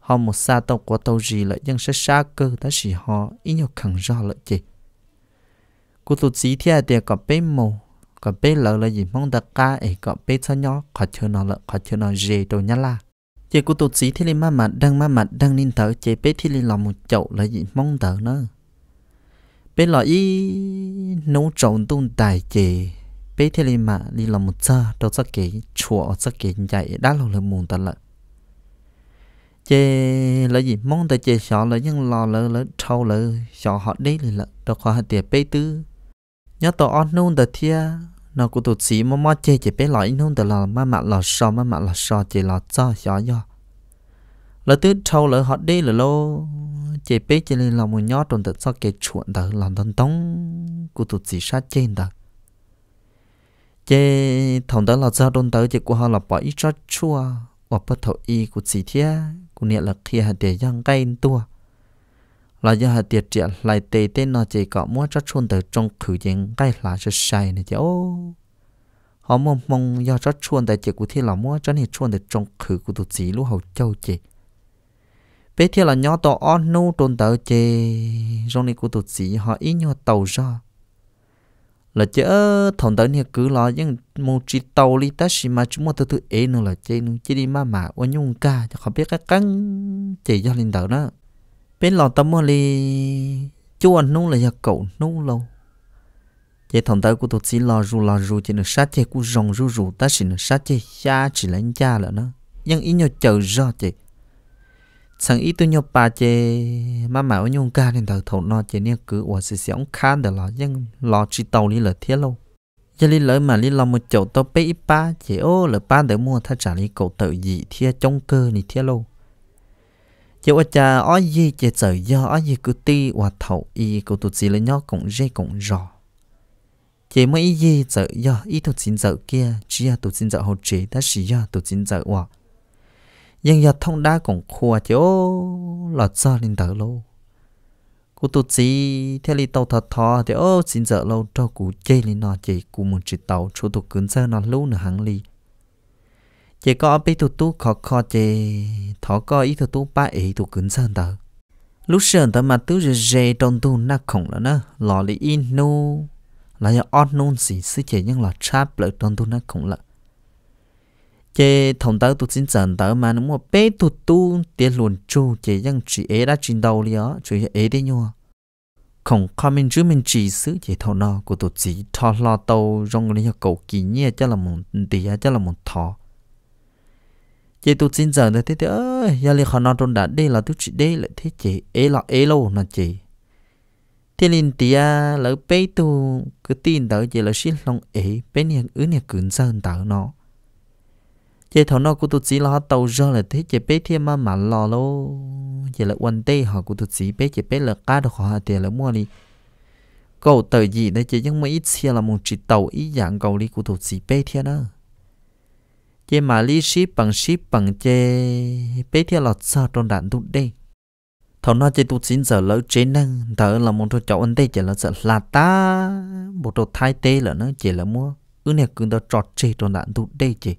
họ một xa tàu của tàu gì lại dân sẽ xa cơ ta chỉ họ ít nhiều khẳng rõ lợi chị cô tụt xí thế thì có bé mồ có bé lợ là gì mong đặc ca ấy có bé cho nhỏ khó chưa nó lợi, khó chưa nó dễ đồ nhá là chị cô tụt xí thì lên mama đăng mà mama đăng nên thở chị bé thì lên lòng một chậu là gì mong thở nữa bé lọ ý nấu trộn tồn tài chị bé thế này mà đi làm một giờ đâu chắc kỹ chùa chắc kỹ dạy đã lâu là muốn ta lợi chê là gì mong ta chê sợ là những lo là là trâu là sợ họ đi là là đâu có hạt tiền bé tư nhớ tổ ăn nôn ta thia nó cũng tổ sĩ mà mà chê chê bé lại nôn ta là mà mà là sợ mà mà là sợ chê là cho sợ do là tư trâu là họ đi là lô chê bé lên là một nhớ tròn ta cho kê chuộn ta là thân tông của tổ sĩ sát trên ta chế thằng đó là giao đôn tới chế của họ là bỏ ít cho chua và bắt thầu y của chị thế của nghĩa là khi hạt tiền giăng cây tua là do hạt tiền trẻ lại tê tê nó chỉ có mua cho chôn tới trong khử giăng cây là sẽ sai này chứ ô họ mong mong do cho chôn tới chế của thế là mua cho nên chôn tới trong khử của tụi chị lúc hậu châu chị bé thế là nhỏ tàu on nô đôn tới chế trong này của tụi chị họ ít nhỏ tàu ra là chớ thằng tới nhà cứ lo những một chỉ tàu li ta xí mà chúng mà từ từ ế nữa là chơi nó chơi đi mà mà ô nhung ca cho họ biết cái cắn chỉ do linh tử đó bên lò tâm mà li chú anh nung là nhà cậu nung lâu chế thằng tới của tôi chỉ lo ru lo ru chỉ nó sát chế của rồng ru ru ta xí nó sát chế xa chỉ lên cha là nó nhưng ý nhau chờ do chế chẳng ít tôi nhớ ba chê mà mà ông nhung ca nên thầu thầu nó chê nên cứ ủa xì xì ông khan được lo nhưng lo chỉ tàu đi là thiết lâu giờ đi lỡ mà đi lo một chỗ tao bé ba chê ô lỡ ba để mua thay trả đi cầu tự gì thiết chống cơ này thiết lâu chê ủa cha ó gì chê sợ do ó gì cứ ti ủa thầu y cầu tụt gì lấy nhó cũng dê cũng rò chê mấy gì sợ do ít tụt xin sợ kia chỉ là tụt xin sợ hậu chế ta chỉ là tụt xin sợ ủa nhưng giờ thông đá cũng khua chứ lọt ra lên tờ lâu cú tụt gì theo đi tàu thật thọ thì ô xin giờ lâu cho cụ chê lên nọ chỉ cụ muốn chỉ tàu chú tụt cứng giờ nó lâu nữa hàng ly, chỉ có bị tụt tu khó khó chê thọ có ý tụt tu ba ý tụt cứng giờ tờ lúc sớm tờ mà tu rồi dê trong tu nát khổng là nó lò li in nu là do on nun gì sư chế nhưng là trap lợi trong tu nát khổng là chế thông tớ tụt xin chẳng tớ mà nó mua bé tụt tu tiền luồn chu chế dân chỉ ế đã trình đầu liền ó chỉ ế đi nhua không có mình chứ mình chỉ xứ chế thầu nó của tụt chỉ thọ lo tàu rong li cầu kỳ nhia chắc là một tỷ chắc là một thọ chế tụt xin chẳng tớ thế thế ơi giờ li khó nó trốn đã đi là tụt chỉ đi lại thế chế ế là ế lâu nó chế thế linh tía lỡ bé tu cứ tin tớ chế là xin lòng ế bé nhà ứ nhà cứng sơn tớ nó chị thầu nó của tụi chị là họ tàu ra là thế chị bé thêm mà mà lo lô chị là quan tê họ của tụi chị bé chị bé là cá được họ tiền là mua đi cầu tờ gì đây chị nhưng mà ít xe là một chị tàu ý dạng cầu đi của tụi chị bé thiên đó chị mà lý ship bằng ship bằng chị bé thiên là sao trong đạn tụt đây thầu nó chỉ tu xin giờ lỡ chế năng thở là một chỗ cháu ăn tê chỉ là sợ là ta một trò thai tê là nó chỉ là mua cứ nè cứ đó trọt chế trò nạn tu đây chỉ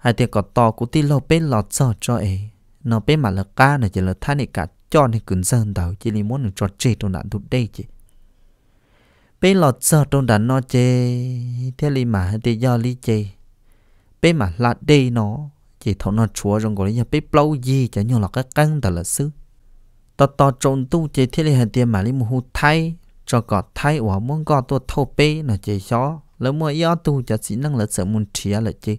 hai thì có to cũng tí lâu bên lọt sợ cho ấy nó bên mà là ca này chỉ là thay này cả cho này cứng dân đầu chỉ là muốn cho chị trong đạn tụt đây chứ, bên lọt sợ trong đạn nó chê thế li mà hai thì do li chê bên mà là đây nó chỉ thấu nó chúa trong gọi là bên lâu gì chả nhiều là cái căng đó là sư to to trộn tu chê thế li hai tiền mà li mù thay cho có thay hoặc muốn có tôi thâu bê nó chê cho lỡ mua yếu tu cho chỉ năng là sợ muốn chia là chê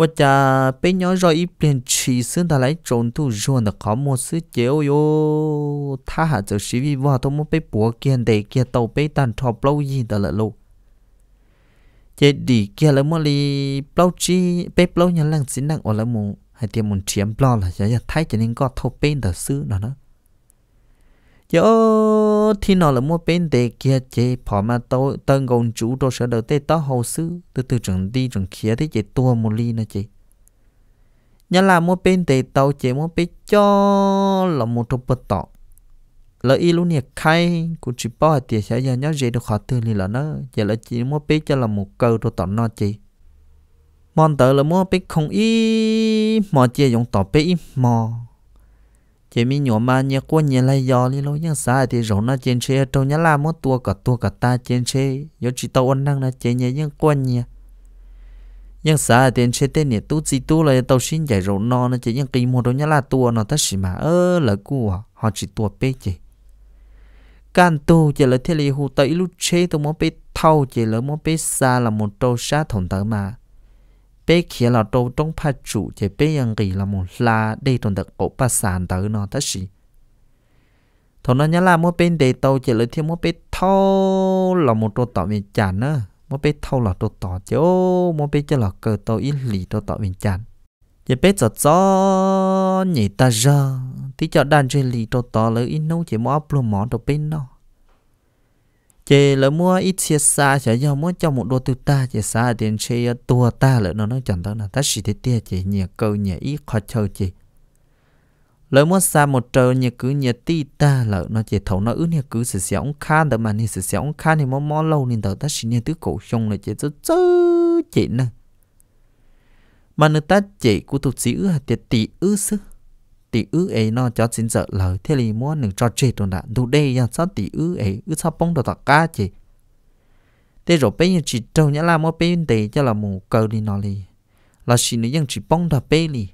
我家被鸟绕一边去，生他来中途绕的好么事叫哟，他还就是为我都没被拨见的，见到被单 trop 老易的了喽。chế đi kia là mua li bao chi bé bao nhà lăng xin năng ở là mù hay tiền muốn chiếm bao là giờ giờ thấy nên có thâu bên đờ sư nó nó giờ thì nó là mua bên để kia chế phỏ mà tôi tân gồng chủ đồ sở đầu tê tớ hậu sư từ từ chuẩn đi chuẩn kia thế chế tua một ly nè chế nhà là mua bên để tàu chế mua bên cho là một trục bật tọ lỡ y luôn nhiệt khai của chị bỏ tiền sẽ giờ nhớ gì được khó tư thì là nó giờ là chỉ mua bên cho là một câu đồ tọ nó chế mòn tớ là mua bên không y mò chia dùng tọ bên mò chỉ mi nhỏ mà nhà cô nhà lại giò đi lối nhà xa thì rồng nó trên xe trâu nhà la mất tua cả tua cả ta trên xe do chỉ tàu ăn năng là chỉ nhà những quân nhà nhưng xa thì trên tên nhà tu chỉ tu là tàu xin giải rồng non nó chỉ những kỳ một đâu nhà la tua nó ta chỉ mà ơ là cua họ chỉ tua bé chỉ can tu chỉ là thế này hụ tới lúc chế tôi muốn bé thâu chỉ là muốn bé xa là một trâu xa thủng tới mà bé kia là đâu trong pha chủ thì bé yang gì là một là đây trong đặc cổ ba sàn tới nó thật sự, thôi nó nhớ là mỗi bên đề tàu chỉ lấy thêm mỗi bên thâu là một đồ tỏ miền chán nữa mỗi bên thâu là đồ tỏ chứ mỗi bên chỉ là cơ tàu ít lì đồ tỏ miền chán chỉ biết giờ gió nhỉ ta giờ thì cho đàn chơi lì đồ tỏ lấy in nấu chỉ mỗi áp luôn món đồ bên nó chị là mua ít chia xa chả do muốn cho một đô tư ta chị xa tiền chia tua ta lỡ nó nó chẳng đó là ta chỉ thế tia chị nhẹ câu nhẹ ít khó chơi chị lỡ mua xa một trời nhẹ cứ nhẹ ti ta lỡ nó chị thấu nó ứ nhẹ cứ sự xéo ông khan đỡ mà nhẹ sự xéo ông khan thì mò mò lâu nên tớ ta chỉ nhẹ thứ cổ xong là chị rất chớ chị nè mà người ta chị của tụt sĩ ư hạt tiệt tỷ ư sức tỷ ư ấy nó cho xin sợ lời thế thì muốn đừng cho chết rồi đã đủ đây ya sao tỷ ư ấy ư sao bông đồ tạc cá chị thế rồi bây giờ chỉ trâu nhá là mua bên tỷ cho là mù cầu đi nó đi là chỉ nữa ยัง chỉ bông đồ bê đi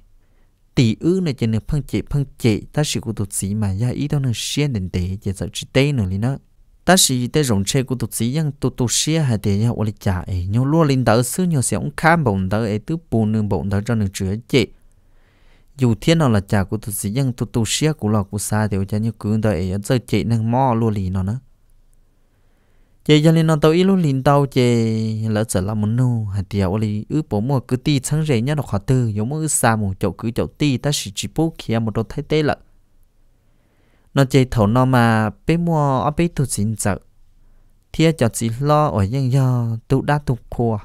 tỷ ư này chỉ nữa phăng chế phăng chế ta chỉ có tụt sĩ mà ya dạ, ý đâu nữa xuyên đến tỷ chỉ sợ chỉ tê nữa đi nữa ta chỉ tê rồng chơi của tụt sĩ yang tụt tụt xia hay tỷ ya ôi chả ấy nhau luôn lên tới xứ nhau sẽ ông khám bổng tới ấy tứ bù nương bổng tới cho nương chữa chế dù thiên nào là chả của tôi sĩ nhân tôi tu sĩ của lọ của xa thì ở trên như cứ đợi ở giờ chị đang mò luôn lì nó nữa chị cho nên nó tao ít luôn lìn tao chị lỡ sợ là muốn nô hạt tiều lì ư bố mua cứ ti sáng rẻ nhá nó khó tư giống mua xa một chậu cứ chậu ti ta chỉ chỉ bố kia một đồ thay tê lợ nó chị thầu nó mà bé mua ở bé tu sĩ sợ thiên cho chỉ lo ở những nhà tu đã tu khua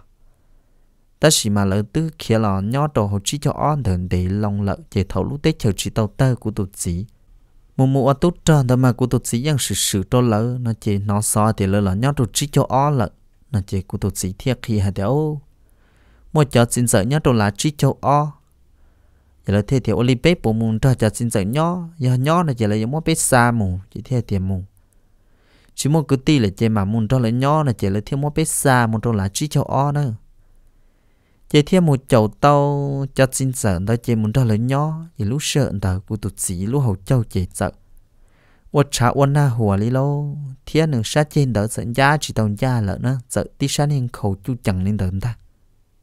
ta chỉ mà lỡ tư kia là nho đồ hồ chí cho on thường để lòng lợi chế thấu lúc tết chờ chỉ tàu tơ của tụt sĩ mù mù ở tốt trơn đó mà của tụt sĩ dân sự sự cho lỡ nó chế nó so thì lỡ là nho đồ chí cho on lợi nó chế của tụt sĩ thiệt khi hả đéo mua cho xin sợ nho đồ là chí cho on giờ là thế thì ô li bếp bộ mùng cho cho xin sợ nho giờ nho này giờ là giờ mua bếp xa mù chỉ thế thì mù chỉ mua cứ ti là chế mà mùng cho là nho này chỉ là thêm mua bếp xa mùng cho là chí cho on nữa chế thêm một chậu tàu cho xin sợ đó chế muốn đó lớn nhỏ thì lúc sợ đó của tụt sĩ lúc hậu châu chế sợ ủa trả ôn na hùa lý lô thiên nương sát trên đó sợ gia chỉ tàu gia lợ nữa sợ tí sát nên khẩu chu chẳng nên đợi ta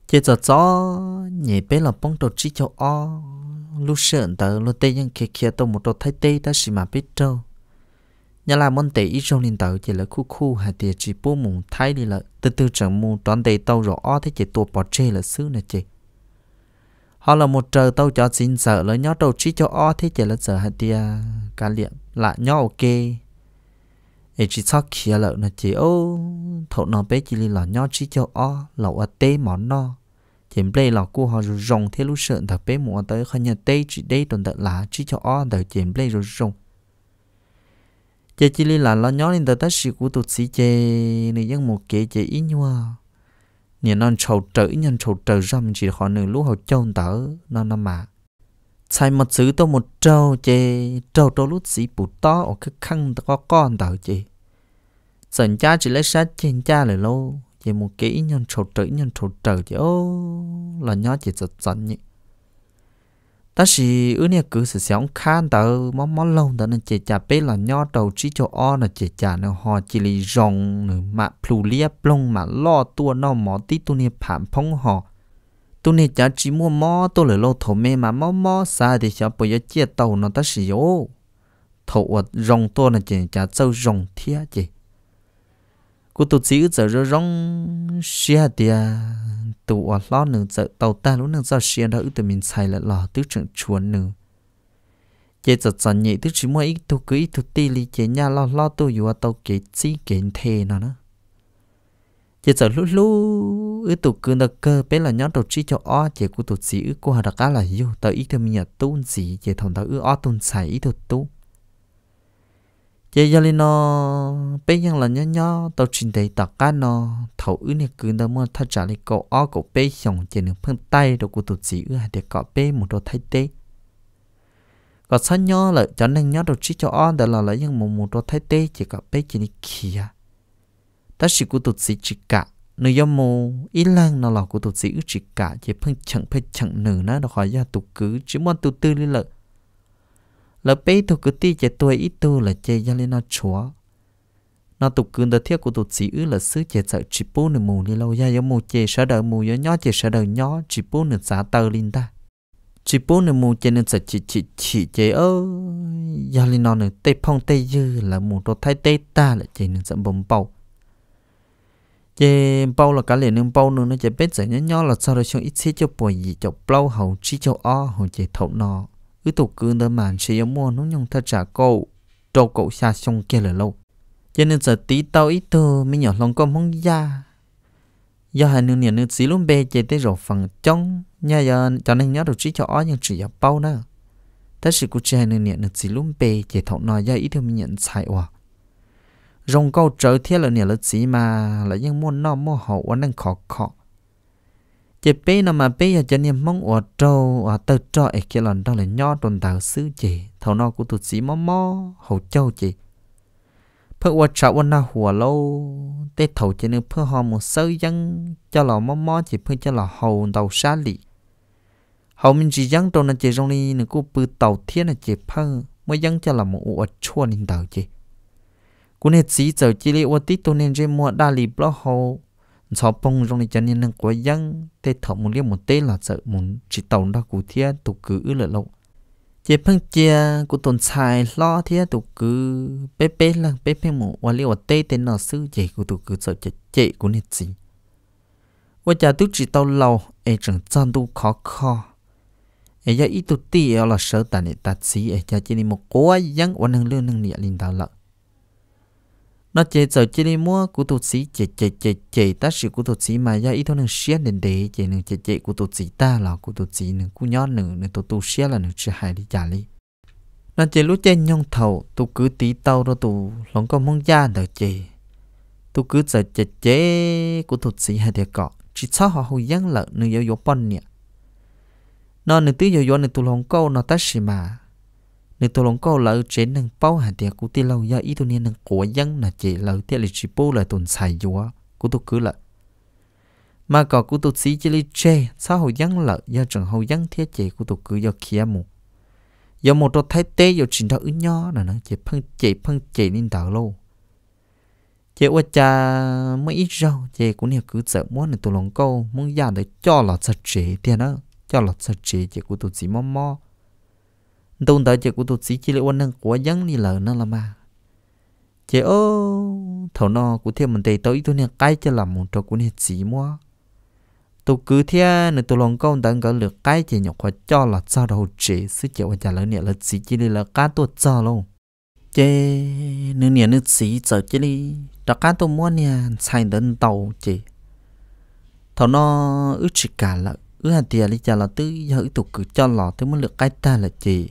chế sợ gió nhảy bé là bóng đột chỉ cho o lúc sợ đó lúc tây nhân kia kia tàu một đột thay tây ta xì mà biết đâu nhà là môn tệ ít trong linh tử chỉ là khu khu hà tiệt chỉ bố mùng thay đi là từ từ chẳng mù toàn tệ tàu rõ ó thế chỉ tua bỏ chê là xứ này chị họ là một trời tàu cho xin sợ là nhó đầu chỉ cho ó thế chỉ là sợ hà tiệt cả liệm là nhó ok ấy chỉ sót kia lợi nó chị ô thổ nó bé chỉ là nhó chỉ cho ó lẩu ở tê món no chém bê là cô họ rồi rồng thế lúc sợ thật bé mùa tới khi nhà tê chỉ đây tồn tại là chỉ cho ó đời chém bê rồi rồng chế chỉ li là lo nhó nên tới tất sự của tụt sĩ chế nên giấc một kế chế ít nhua nhìn non trầu trở nhân trầu trở ra mình chỉ khó nửa lũ hậu châu tớ non năm mà sai một chữ tôi một trâu chế trâu trâu lút sĩ bù to ở cái khăn có con tớ chế sẵn cha chỉ lấy sát trên cha lại lâu chế một kế nhân trầu trở nhân trầu trở chế ô là nhó chỉ giật giật nhỉ ta chỉ ư nè cứ sự sống khan ta mó mó lâu ta nên chè trả bé là nho đầu trí cho o là chè trả nó họ chỉ lì rong mà plu lia plong mà lo tua nó mó tí tu nè phản phong họ tu nè chả chỉ mua mó tu lỡ lâu thổ mê mà mó mó xa thì chả bây giờ chia tàu nó ta chỉ ô thổ ở rong tua là chè trả sâu rong thia chỉ cô tu chỉ giờ rong xia tia tù ở lo nương giờ tàu ta lúc nương giờ xia đã ưu tầm mình xài là lò tứ trưởng chuồn nương chế giờ giờ nhị tứ chỉ mua ít thu cứ ít thu ti li chế nhà lo lo tu yêu tàu kế chi kế thề nó nữa chế giờ lúc lúc ưu tụ cứ đặc cơ bé là nhóm đầu chi cho o chế của tụ sĩ ưu của hà đặc cá là yêu tàu ít tầm mình nhà tu gì chế thằng tàu ưu o tu xài ít thu tu chế giờ lên nó bây giờ là nhớ nhớ tàu trình đấy tạc cá nó thầu ứ này cứ đâu mà thay trả lại cậu ó cậu bê xong chế nửa phân tay đồ của tụt chỉ ứ để cậu bê một đồ thay tê có sẵn nhớ là cho nên nhớ đồ chỉ cho on đó là lấy những một một đồ thay tê chỉ cậu bê chỉ đi kia ta chỉ của tụt chỉ chỉ cả nửa giờ mù ý lang nó là của tụt chỉ ứ chỉ cả chỉ phân chẳng phân chẳng nửa nó đó khỏi ra tụ cứ chỉ muốn tụt tư đi lợi là bé thuộc cứ ti chạy tuổi ít tu là chạy ra lên nó chúa nó tục cưng đợt thiết của tụ chỉ ư là sứ chạy sợ chỉ bố nửa mù đi lâu ra giống mù chạy sợ đợi mù giống nhó chạy sợ đợi nhó chỉ bố nửa giá tờ lên ta chỉ bố nửa mù chạy nửa sợ chỉ chỉ chỉ chạy ơ ra lên nó nửa tê phong tê dư là mù đồ thay tê ta là chạy nửa sợ bồng bầu chế bầu là cả liền nương bầu nữa nó chế bết sợ nhó nhó là sau đó xong ít xí cho bồi dị cho bầu hầu chỉ cho o hầu chế thấu nọ cứ tổ cứ đơn màn sẽ yếu mua nó nhung thật trả cậu cho cậu xa xong kia là lâu cho nên giờ tí tao ít thơ mới nhỏ lòng con mong ra do hai nương nhà nương xí luôn bê chạy tới rồi phần trong nhà giờ cho nên nhớ được trí cho ó nhưng chỉ nhập bao nữa thật sự của trai nương nhà nương xí luôn bê chạy thọ nói ra ít thơ mới nhận sai hòa rồng câu trở thiết là nhà lớp xí mà là những muốn nó mua hậu anh đang khó khó chị bé nó mà bé giờ chân em mong ở trâu ở tơ trọ ấy kia lần đó là nho tồn tạo sư chị thầu nó của tụt sĩ mò mò hậu châu chị phước qua trọ qua na hùa lâu tê thầu chị nên phước họ một sơ dân cho lò mò mò chị phước cho lò hầu đầu xa lị hầu mình chỉ dân trâu là chị trong đi nên cô bự tàu thiên là chị phơ mới dân cho là một ủa chua nên tàu chị cô nên chỉ giờ chị lấy ủa tít tôi nên chơi mua đa lì blog hầu sau bông trong này chân nên quá dăng tê thọ muốn liếc một tê là sợ muốn chỉ tàu đó cụ thia tụ cứ ư lợ lâu chế phăng chia cụ tồn xài lo thia tụ cứ bé bé là bé bé mù và liếc một tê tên nó sư chế cụ tụ cứ sợ chế chạy của nét gì và cha tụ chỉ tàu lâu ai chẳng chân tụ khó khó ai giờ ít tụ tì là sợ tàn nét sĩ, xí ai giờ chỉ một quá dăng và năng lương năng nhẹ linh tàu lợn nó chế giờ chế đi mua của tụt sĩ chế chế chế chế ta sự của tụt sĩ mà ra ít thôi nương xé đến đấy chế nương chế chế của tụt sĩ ta là của tụt sĩ nương cú nhót nương nương tụt tụt xé là nương chưa hại đi trả lý nó chế lúc chế nhông thầu tụ cứ tí tàu rồi tụ lòng có mong gia đỡ chế tụ cứ giờ chế chế của tụt sĩ hay thiệt cọ chỉ sao họ hồi giang lợn nương yếu yếu bận nè nó nương tí yếu yếu nương tụ lòng câu nó ta xì mà nếu tôi lòng câu lỡ trên năng bao hạt tiệt của ti lâu giờ ít tôi nên năng của dân là chỉ lỡ tiệt lịch sử bố là tồn tại của của tôi cứ lỡ mà có của tôi chỉ chỉ li chê sao hậu dân lỡ ya chẳng hậu dân thiết chỉ của tôi cứ ya kia mù ya một đôi thái tế ya chỉ đâu ứng nhó là nó chỉ phân chỉ phân chỉ nên tạo lâu chỉ qua cha mới ít rau chỉ cũng nhiều cứ sợ muốn là tôi lòng câu muốn ya để cho là thật chỉ tiền đó cho là thật chỉ chỉ của tôi chỉ mong mò tôi đợi chị của tôi sĩ chỉ lấy quân năng của dân đi lờ nó là mà chị ô thầu nó của thiên mình tây tới tôi nên cái cho làm một trò của nè sĩ mua tôi cứ thế nè tôi lòng công đang gỡ lượt cái chị nhọc hoa cho là sao đầu chị sư chị và trả lời nè là sĩ chỉ đi là cá tôi cho luôn chị nè nè nè sĩ trở chỉ đi đó cá tôi mua nè sai đến tàu chị thầu nó ước chỉ cả là ước hạt tiền đi trả là tư giờ ước tôi cứ cho lọ tôi muốn lượt cái ta là chị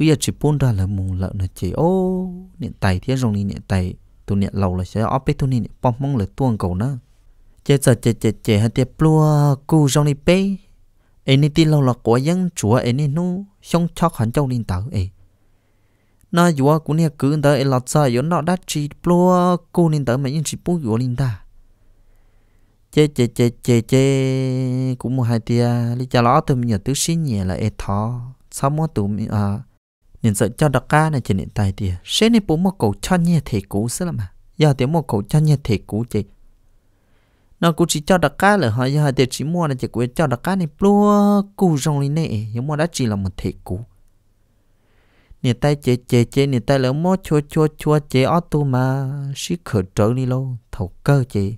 bây giờ chỉ bún ra là mùng lợn là chỉ ô niệm tài thế rồi niệm tài tụ niệm lâu là sẽ óp bê tụ niệm bom mong là tuông cầu nữa chế giờ chế chế chế hai tiệp plua cù trong đi bê anh đi lâu là có dân chúa anh nu xong chọc hẳn châu niệm tàu ấy na vừa cũng nè cứ tới ấy lọt ra yếu nó đã chỉ plua cù niệm tàu mấy những chỉ bún vừa niệm ta chế chế chế chế chế cũng một hai tia lý cha ló tụi mình nhớ tứ xin nhẹ là ấy thọ sao mua tụi mình à nhìn sợ cho đặc ca này trên nên tài tiền sẽ nên bố một cầu cho nhẹ thể cũ sẽ là mà giờ tiếng một cầu cho nhẹ thể cũ chị nó cũng chỉ cho đặc ca là họ giờ thì chỉ mua là chỉ quên cho đặc ca này plua cũ rong lên nè nhưng mà đã chỉ là một thể cũ nè tay chế chế chế nè tay lỡ mó chua chua chua chế ó tu mà xí khở trở đi lâu thầu cơ chế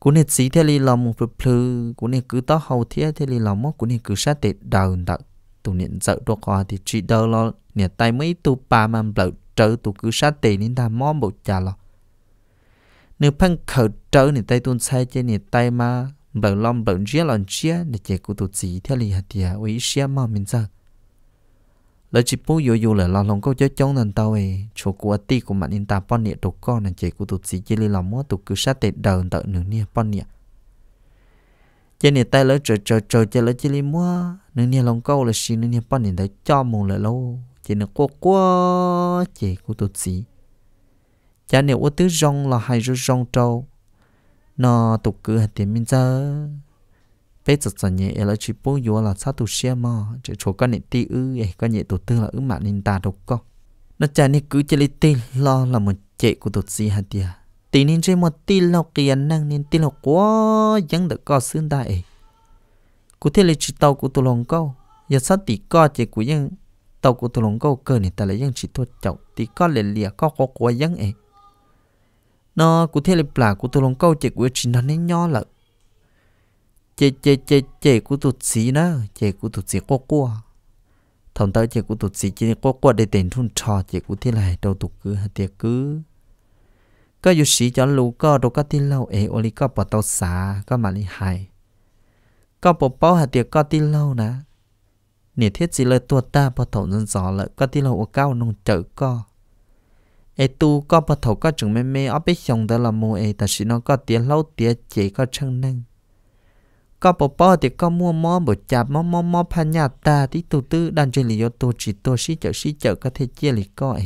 cú nè xí thế li lòng một phật phư cú nè cứ tao hầu thế thế li lòng mốt cú nè cứ sát tệ đào đặng tụ niệm dở đồ có thì chỉ đâu lo nè tay mấy tụ ba mà bầu trớ tụ cứ sát tề nên ta mò bộ trà lo nếu phân khởi trớ nè tay tuôn sai trên nè tay mà bầu lom bầu chia à, lon chia để chơi của tụ chỉ theo lý hạt địa với chia mà mình giờ lời chỉ bố yo yo là lo lòng có chơi chống nên tao ấy chỗ của ti của bạn nên ta pon niệm đồ con nè chơi cụ tụ chỉ chơi lì làm mò tụ cứ sát tề đầu tận nửa niệm pon niệm chế này tay lỡ trời trời chờ chế lỡ chế li mua nên nhà lòng câu là xì nên nhà bao nhìn thấy cho mùng lại lâu chế nó quá quá chế của tụt xì cha nè ô tứ rong là hai rú rong trâu nó tụ cứ hạt tiền minh giờ bây giờ giờ nhẹ là chỉ bố yếu là sao tụ xe mà chỉ chỗ con này ti ư ấy con nhẹ tụ tư là ứ mạng nên ta đâu có nó cha này cứ chơi li ti lo là một chế của tụt xì hạt tiền tí nên chơi một tí lọc kìa năng nên tí lọc quá chẳng được có xương đại cụ thể là chỉ tàu của tụ lòng câu giờ sát tí có chỉ của dân tàu của tụ lòng câu cơ này ta lại dân chỉ thua chậu tí có lệ lìa có có quá dân ấy nó cụ thể là bà của tụ lòng câu chỉ của chỉ nó nên nhỏ lợ chê chê chê chê của tụt xí nó chê của tụt xí quá quá thằng tới chê của tụt xí chỉ quá quá để tiền thun trò chê của thế này đâu tụt cứ tiệt cứ ก็อยู่สีจอนลูก็ดูก็ที่เล่าเอโอลิก็ปตสา ก็มาลิหายก็ปป้อหาเตียก็ที่เล่านะเนี่ยเทศสิเลยตัวตาปตนจอเลยก็ที่เราเก้านงเจอก็ไอตูก็ปตก็จึงไม่เมเอาไปส่งแต่ละมูเอแต่สิน้องก็เตียเล่าเตียเจก็ช่างนั่งก็ปป้อเตียก็มัวมอบ่จับมอมอมอพันยาตาที่ตูตื้อดันเจลิโยตัวจิตตัวชี้เจอชี้เจอก็เทเจลิก็ไอ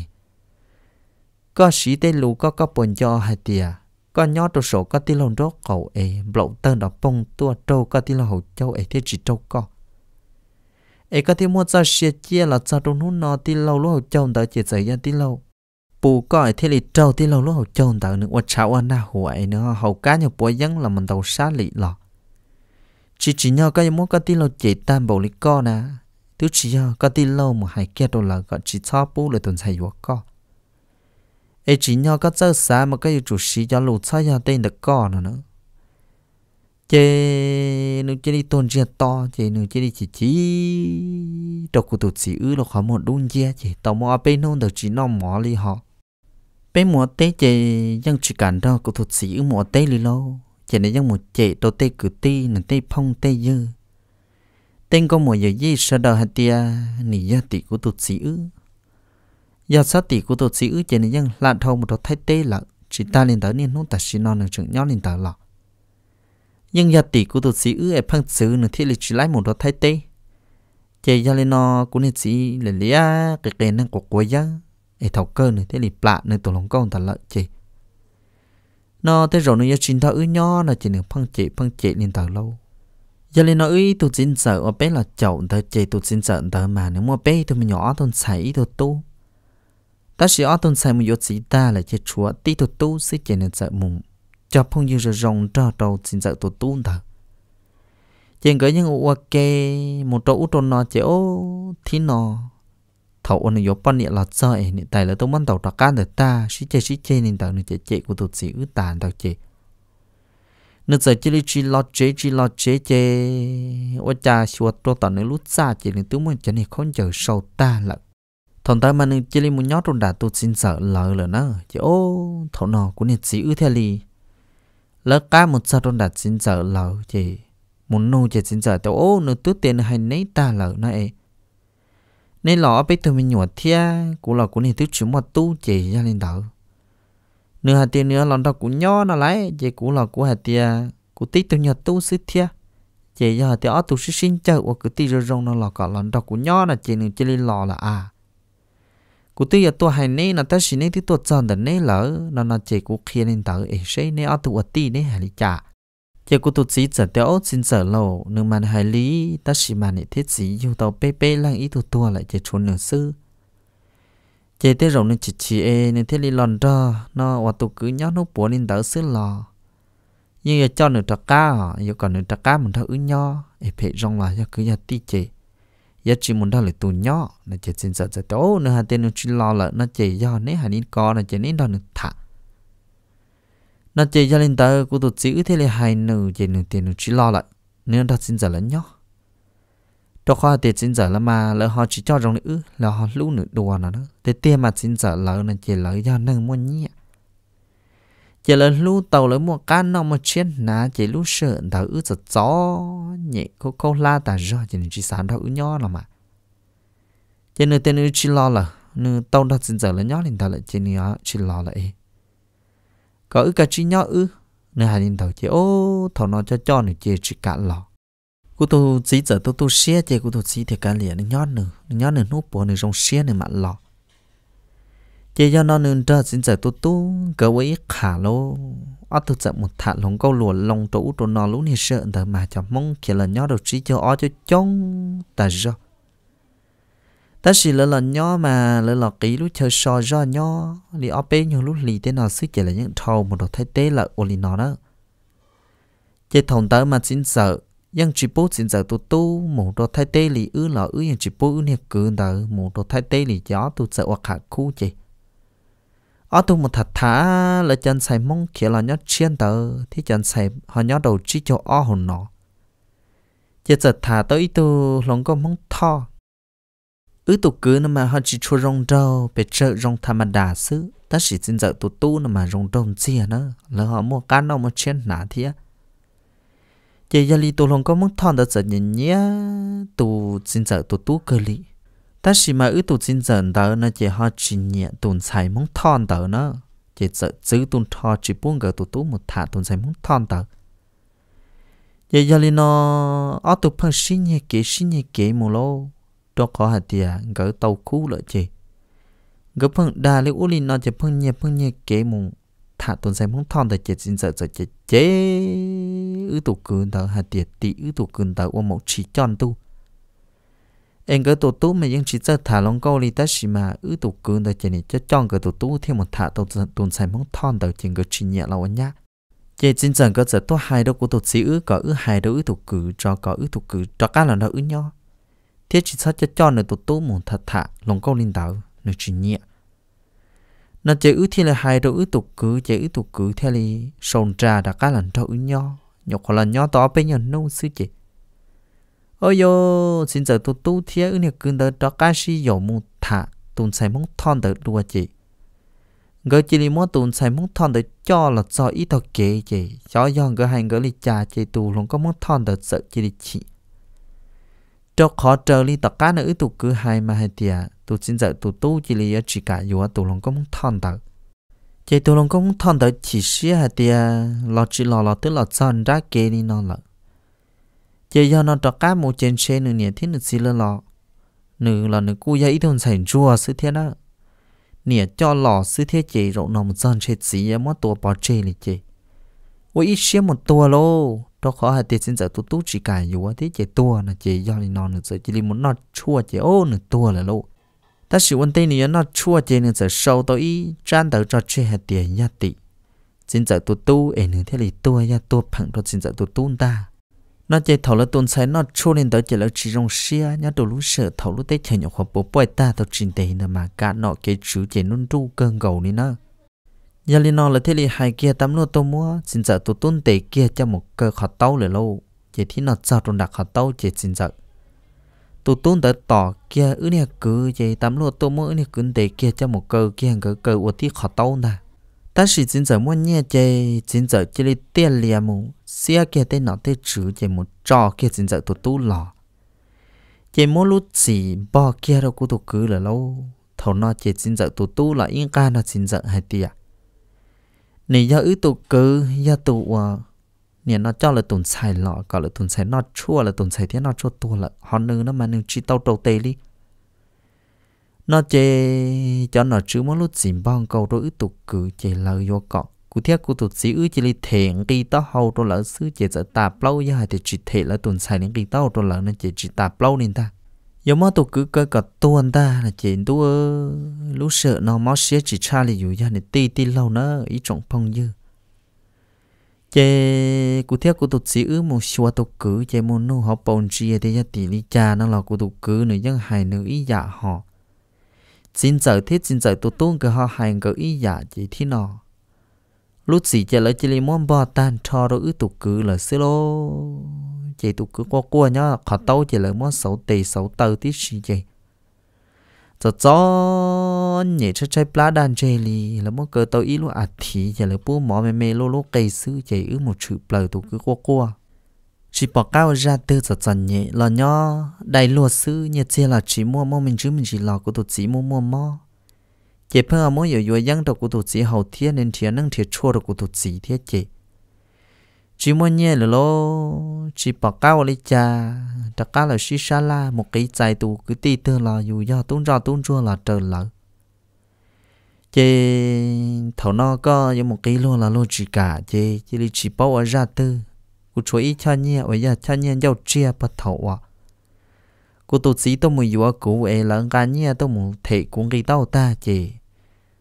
có sĩ tế lù có có bồn cho hai tìa có nhó tổ sổ có tí lông rốt cầu ấy blậu tên đọc bông tua trâu có tí lông hậu châu ấy thế chỉ trâu có ấy có tí mua cho xe chia là cho đồ nút nó tí lâu lúa hậu châu đỡ chỉ dậy dân tí lâu bù có ấy thế lì trâu tí lâu lúa hậu châu đỡ nữa quạt chảo ăn na hùa ấy nữa hậu cá nhiều bùa dân là mình đầu xa lì lọ chỉ chỉ nhau có muốn có tí lâu chỉ tan bầu lì co nè thứ chỉ nhau có tí lâu mà hai kia đồ là gọi chỉ cho bù là tuần thầy vua co ấy chỉ nhau có chơi xa mà cái chủ sĩ cho lụt xa nhà tên được cỏ nữa nữa chế nếu chế đi tôn chia to chế nếu chế đi chỉ chỉ đầu cụ tụt chỉ ư là khó một đun chia chế tàu mò bên nông được chỉ nòng mỏ li họ bên mùa tê chế dân chỉ cản đó cụ tụt chỉ ư mùa tê li lâu chế này dân một chế đầu tê cử ti nè tê phong tê dư tên có mùa giờ gì sợ đầu hạt tia nỉ gia tỷ cụ tụt chỉ ư giờ sát tỷ của tổ sĩ ước chế này nhưng là thâu một đợt thay tê là chỉ ta lên tới niên nông ta chỉ non được trưởng nhau lên tới là nhưng giờ tỷ của tổ sĩ ước ở phăng xứ nữa thì lịch chỉ lấy một đợt thay tê chế giờ lên nó của niên sĩ là lý cái cái năng của quấy giang, ở thầu cơ nữa thì lịch plạ nữa tổ lòng công ta lợi chế nó thế rồi nó giờ chính ta ước nhỏ là chỉ được phăng chế phăng chế lên tới lâu giờ lên nó ước tổ xin sợ ở bé là chậu tới chế tổ xin sợ tới mà nếu mà bé thì mình nhỏ tụi sảy tụi tu ta chỉ ở tuần sai một yếu chỉ ta là chết chúa tí tu tu sẽ chỉ nên sợ mùng cho phong dương rồi rồng cho đầu xin sợ tu tu thật chuyện cái những ua kê một chỗ út nó chỉ ô thì nó thầu ôn yếu bận nhẹ là sợ nên tại là tôi muốn tàu đặc can được ta sĩ chơi sĩ chơi nên tàu nên chơi chơi của tụt sĩ ướt tàn tàu chơi nên giờ chỉ chỉ lo chế chỉ lo chế chế ôi cha xua tôi tàu nên lút xa chỉ nên tôi muốn cho nên không chờ sau ta là thằng ta mà chỉ lấy muốn nhót rồi đã tụt xin sợ lỡ lỡ nó chứ ô thằng nào cũng nhiệt sĩ ư theo lì lỡ cá một sao rồi đã xin sợ lỡ chỉ muốn nô chỉ xin sợ tao ô nó tụt tiền hay nấy ta lỡ nó ấy nên lọ bây giờ mình nhọt thia cũng là cũng nhiệt tức chúng mà tu chỉ ra lên đỡ nửa hạt tiền nữa lòng đó cũng nhỏ nó lấy chỉ cũng là của hạt tiền cũng tí tôi nhọt tu sức thia chỉ giờ thì ở tu sinh chơi của cứ tí rồi rong nó lọ cả lòng đó cũng nhỏ là chỉ nên chỉ lên lọ là à cú tí giờ tôi hay nấy là ta chỉ nấy thì tôi chọn được nấy lỡ nó nó chỉ cụ kia nên tới ấy sẽ nấy ở tụi ở tí nấy hay lý trả chỉ cụ tôi chỉ chọn theo xin sợ lâu nhưng mà hay lý ta chỉ mà nấy thiết chỉ yêu tàu bê bê lang ít tụ tôi lại chỉ trốn nửa sư chỉ thế rồi nên chỉ chỉ e nên thiết lý lòn ra nó và tụ cứ nhớ nó buồn nên tới sư lò nhưng giờ cho nửa trạc cá à, giờ còn nửa trạc cá mình thâu ứng nhau, ấy phải rong là giờ cứ giờ tí chỉ giờ chỉ muốn đó là tù nhỏ nó chỉ xin sợ sợ tố nó hà tên nó chỉ lo là nó chỉ do nấy hà nín co nó chỉ nín đó nó thả nó chỉ do lên tờ của tụt chữ thế là hai nữ chỉ nữ tiền nó chỉ lo lại nếu đó xin sợ là nhỏ đó khoa tiền xin sợ là mà lỡ họ chỉ cho rong nữ là họ lũ nữ đùa nó đó thế tiền mà xin sợ là nó chỉ lỡ do nâng muốn nhẹ chỉ là lu tàu lấy một cá nong một chiếc ná chỉ lu sợ tàu ư sợ gió nhẹ cô câu la tà rồi chỉ nên chỉ sáng đó ư nhỏ là mà giờ nơi tên ư chỉ lo là nơi tàu đó xin giờ là nhỏ nên tàu là chỉ nhỏ chỉ lo là ấy có ư cả chỉ nhỏ ư nơi hai lên tàu chỉ ô thầu nó cho cho nữa chỉ chỉ cả lò cô tu chỉ giờ tôi tu xe chỉ cô tu chỉ thì cả liền nhỏ nữa nhỏ nữa nút bộ nữa trong xe nữa mà lò chỉ do nó nên trở xin giải tu tu cơ với khả lô ở thực sự một thả lồng câu lùa lồng trụ trụ nó lúc này sợ đỡ mà cho mong kia là nhỏ đầu trí cho ó cho chông ta do ta chỉ là là nhó mà là là kỹ lúc chơi so do nhỏ thì ở bên nhiều lúc lì thế nào sức chỉ là những thầu một đồ thay tế là ô lì nó đó chỉ thòng tới mà xin sợ yang chỉ bố xin sợ tu tu một đồ thay tế lì ư là ư yang chỉ bố ư nè cứ đỡ một đồ thay tế lì gió tu sợ hoặc khả khu chỉ ở tu một thật thả là chân xài mong kia là nhót chiên tờ thì chân xài họ nhót đầu chỉ cho o hồn nó giờ giờ thả tới tu lòng có mong tho ứ tu cứ nó mà họ chỉ cho rong đầu bề chợ rong tham đà sứ ta chỉ xin giờ tu tu nó mà rong rong chia nó là họ mua cá nó mà chiên nã thì á giờ giờ li tu lòng có mong tho đã giờ nhìn nhé tu xin giờ tu tu cơ lý ta chỉ mà ư tụ chính dần đó nó chỉ họ chỉ nhẹ tụn xài mong thon đó nó chỉ sợ giữ tụn thọ chỉ buông gỡ tụ tú một thả tụn xài mong thon đó giờ giờ lên nó ở tụ phân sinh nhẹ kế sinh nhẹ kế một lô đó có hạt tiền gỡ tàu cú lợi chỉ gỡ phân đa lý u lên nó chỉ phân nhẹ phân nhẹ kế một thả tụn xài mong thon đó chỉ chín sợ sợ chỉ chế ư tụ cứng đó hạt tiền tí ư tụ cứng đó qua một chỉ chọn tu em cái tổ tú mà những chỉ cho thả lòng câu đi tới xí mà ư tụ cương tới chỉ này cho chọn cái tổ tú thêm một thả tổ tuần sai mong thon đầu chừng cái chỉ nhẹ là nhá chỉ chính rằng cái giờ tôi hai đầu của tổ sĩ ứ có ứ hai đầu ứ tụ cử cho có ứ tụ cử cho các là nó ứ nhau thế chỉ sao cho chọn được tổ tú một thả thả lòng câu lên đạo nó chỉ nhẹ nó chỉ ứ thì là hai đầu ứ tụ cử chỉ ứ tụ cử theo là sồn ra đã các là nó ứ nhau nhọc là nhau to bây giờ nâu sư chỉ ôi yo xin giờ tôi tu thiế ưng nhạc cưng đỡ đó cá sĩ dầu mù thả tùn xài mong thon đỡ đùa chị gỡ chỉ li mong tùn xài mong thon đỡ cho là do ít thọ kế chị cho yon gỡ hành gỡ li trà chị tu luôn có mong thon đỡ sợ chỉ li chị cho khó chờ li tọt cá nữ tụ cứ hai mà hai tiệt, tụ xin giờ tụ tu chỉ li chỉ cả yếu tụ luôn có mong thon đỡ chị tụ luôn có mong thon đỡ chỉ xí hai tiệt, lo chỉ lo lo tức là chọn ra kế đi non lợi chỉ do nó trọ cá một trên xe nữa nhẹ thiết nửa xì lên lọ nửa là nửa cu giấy thôn sành chua sư thiết đó nè cho lọ sư thiết chị rộng nó một dân chết xí mất tua bỏ chê lì chị ôi ít xe một tua lô đó khó hay tiền xin giờ tu tu chỉ cài yếu thế chị tua là chị do lì nó nữa giờ chỉ lì muốn nó chua chị ô nửa tua là lô ta sử vấn đề này nó chua chị nửa giờ sâu tôi ý trang tới cho chê hạt tiền nhất tỷ xin giờ tu tu ấy nửa thế lì tua ya tua phẳng rồi xin giờ tu tu ta nó chơi thầu là tuần sai nó chua nên tới chỉ là chỉ rong xe nhá đồ lũ sợ thầu lũ tết chơi nhậu khoảng bộ bơi ta tao trình tề nè mà cả nọ cái chú chơi nôn tu cơn gầu đi nó giờ lên nó là thế li hai kia tắm luôn tô mua xin giờ tôi tuân tề kia cho một cơ khó tấu lại lâu chỉ thì nó sao tuần đặt khó tấu chỉ xin giờ tôi tuân tới tỏ kia ứ nè cứ chỉ tắm luôn tô mua ứ nè cứ tề kia cho một cơ kia cơ cơ uất thì khó tấu nè ta chỉ xin giờ mua nhẹ chơi xin giờ chỉ li tiền liền mù xia kia tên nó tên chữ chỉ một trò kia chính giờ tụt tu lò chỉ mỗi lúc chỉ bò kia đâu cũng tụt cứ là lâu thầu nó chỉ chính giờ tụt tu là yên ca nó chính giờ hay tiệt nè giờ ứ tụt cứ do tụt nè nó cho là tụt xài lọ gọi là tụt xài nó chua là tụt xài thế nó chua tu là họ nương nó mà nương chỉ tao đầu tê đi nó chê cho nó chữ mỗi lúc chỉ bong câu đôi ứ tụt cứ chỉ lời vô cọ cụ thiết cụ tụt sĩ ư chỉ li thể kỳ tao hầu tôi lỡ sư chỉ sợ tạp lâu giờ thì chỉ thể là tuần sai đến kỳ tao tôi lỡ nên chỉ chỉ tạp lâu nên ta giờ mà tôi cứ cơ cả tuần ta là chỉ tôi lúc sợ nó máu xé chỉ cha li dù giờ này ti ti lâu nữa ý trọng phong dư chỉ cụ thiết cụ tụt sĩ ư một số tôi cứ chỉ muốn nô họ bồn chia à thì giờ tỷ li cha nó là cụ tụt cứ nữa dân hài nữ ý giả dạ họ xin giờ thiết xin giờ tôi tuôn cơ họ hành cơ ý giả dạ chỉ thế nào lúc gì chả lỡ chỉ lấy món bò tan cho rồi ứ tụ cứ là xí lô chị tụ cứ qua qua nhá khó tàu chỉ lỡ món sáu tỷ sáu tờ tí gì chị cho cho nhảy cho chơi plá đàn chơi lì là món cơ tàu ý lúc à thì chả lỡ bố mò mè mè lô lô cây sư chị ứ một chữ plờ tụ cứ qua qua chỉ bỏ cao ra từ giờ dần nhẹ là nhó đầy lúa sư nhẹ chia là chỉ mua mua mình chứ mình chỉ lò của tụt chỉ mua mua mò chế phương ở mỗi giờ vừa dân tộc của tụt sĩ hậu thiên nên thiên năng thiên chua của tụt sĩ thiết chế chỉ muốn nhẹ là lo chỉ bỏ cao lấy cha đặc cá là xí xa la một cái trái tù cứ tì tư là dù do tốn ra tốn chua là trời lỡ chế thầu nó có giống một cái luôn là luôn chỉ cả chế chỉ đi chỉ bao ở ra tư của chú ý cha nhẹ ở nhà cha nhẹ giàu chia bắt thầu à cô tổ sĩ tôi muốn vừa cũ ấy là cái nhia tôi muốn thể cũng cái tao ta chị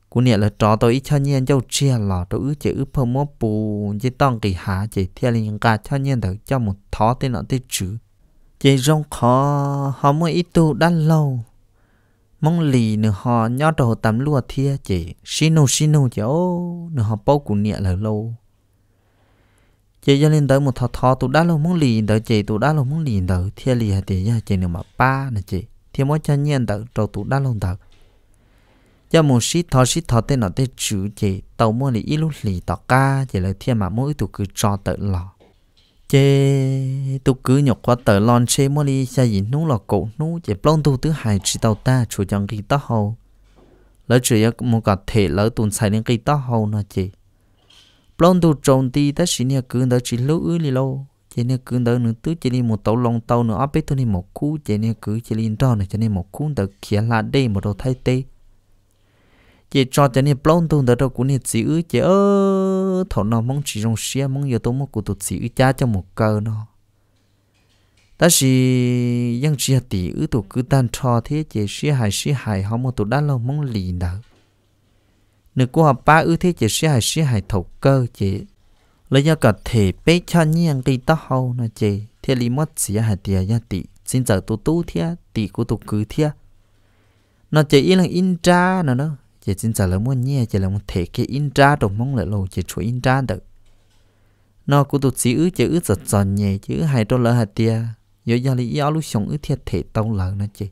cô nè là trò tôi ít cho nhiên châu chia lò tôi ứ chị ứ phơ mốt bù chỉ toàn kỳ hạ chị theo liền cả cho nhiên được cho một thó tên nọ tên chữ chị rong khó họ mới ít tu đã lâu mong lì nữa họ nhót đầu tắm lúa thia chị xin xin xinu chị ô nữa họ bao cũng nè là lâu chị cho lên tới một thọ thọ tụ đã lâu muốn liền tới chị tụ đã lâu muốn liền tới thiên lì hả chị giờ dạ, chị nữa mà ba nè chị thiên mỗi chân nhiên tới trâu tụ đã lâu tới cho một sĩ thọ sĩ thọ tên nó tên chữ chị tàu mua lì ít lúc lì tọ ca chị là thiên mà mỗi tụ cứ cho tới lò chị tụ cứ nhọc qua tới lon chê mua lì xa gì nú lò cổ nú chị plong tụ thứ hai chị tàu ta chủ chẳng kỳ tao hầu lỡ chỉ một cả thể lỡ tuần xài đến kỳ tao hầu nó chị plon tu trồng ti ta chỉ nia cứ đỡ chỉ lưu ư li lâu chỉ nia cứ đỡ nửa tứ chỉ đi một tàu lòng tàu nửa áp bếp tu ni một cú chỉ nia cứ chỉ liên tròn này chỉ nia một cú đỡ kia là đây một đầu thay tê chỉ cho chỉ nia plon tu đỡ đâu cũng nia chỉ ư chỉ ơ thọ nó mong chỉ rong xia mong giờ tôi mong cụ tu chỉ ư cha cho một cơ nó ta chỉ yang chỉ tỷ ư tu cứ tan cho thế chỉ xia hài xia hài họ một tụ đã lâu mong lì nào nếu cô học ba ư thế chỉ sẽ hay sẽ hay thầu cơ chị lấy do cả thể bé cho nhiên đi tao hầu nè chị thế lý mất chỉ hay tiền nhà tị xin giờ tu tu thế tị của tu cứ thế nó chỉ yên là in ra nữa đó chỉ xin giờ là muốn nhẹ chỉ là một thể cái in ra đồng mong lại lâu chỉ chú in ra được nó cũng tụt chỉ ứ chỉ ứ giật giòn nhẹ chứ hai đô lỡ hạt tia giờ giờ lý áo lúc sống ứ thiệt thể tông lợn nó chị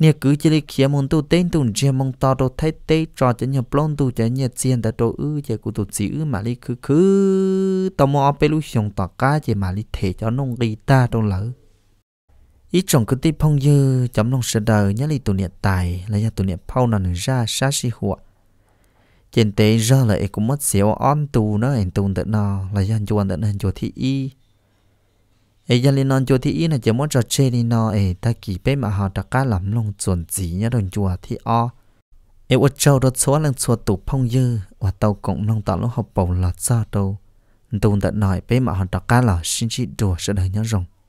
nè cứ chỉ lấy kia muốn tu tên tu chia mong to đồ thay tê cho cho nhà plon tu cho nhà chiên đã đồ ư cho cụ tu chỉ ư mà lấy cứ cứ tao mò bê lu xong tao cá chỉ mà lấy thể cho nông ghi ta đâu lỡ ý trọng cứ tiếp phong dư chấm nông sợ đời nhớ lấy tu niệm tài là nhà tu niệm phao nào nữa ra sát si hụa trên tế giờ là cũng mất xíu on tu nó anh tu đợt nào là dân chuan tận anh chùa thị y ấy giờ lên non chùa thì ý là chỉ muốn trò chơi đi nó ấy ta kỳ bé mà họ đã cá lắm lòng chuẩn gì nhá đồn chùa thì o ấy ở châu đó số lần chùa tụ phong dư và tàu cũng lòng tạo lúc học bầu là sao đâu tùng đã nói bé mà họ đã cá là xin chỉ đùa sẽ đời nhớ rồng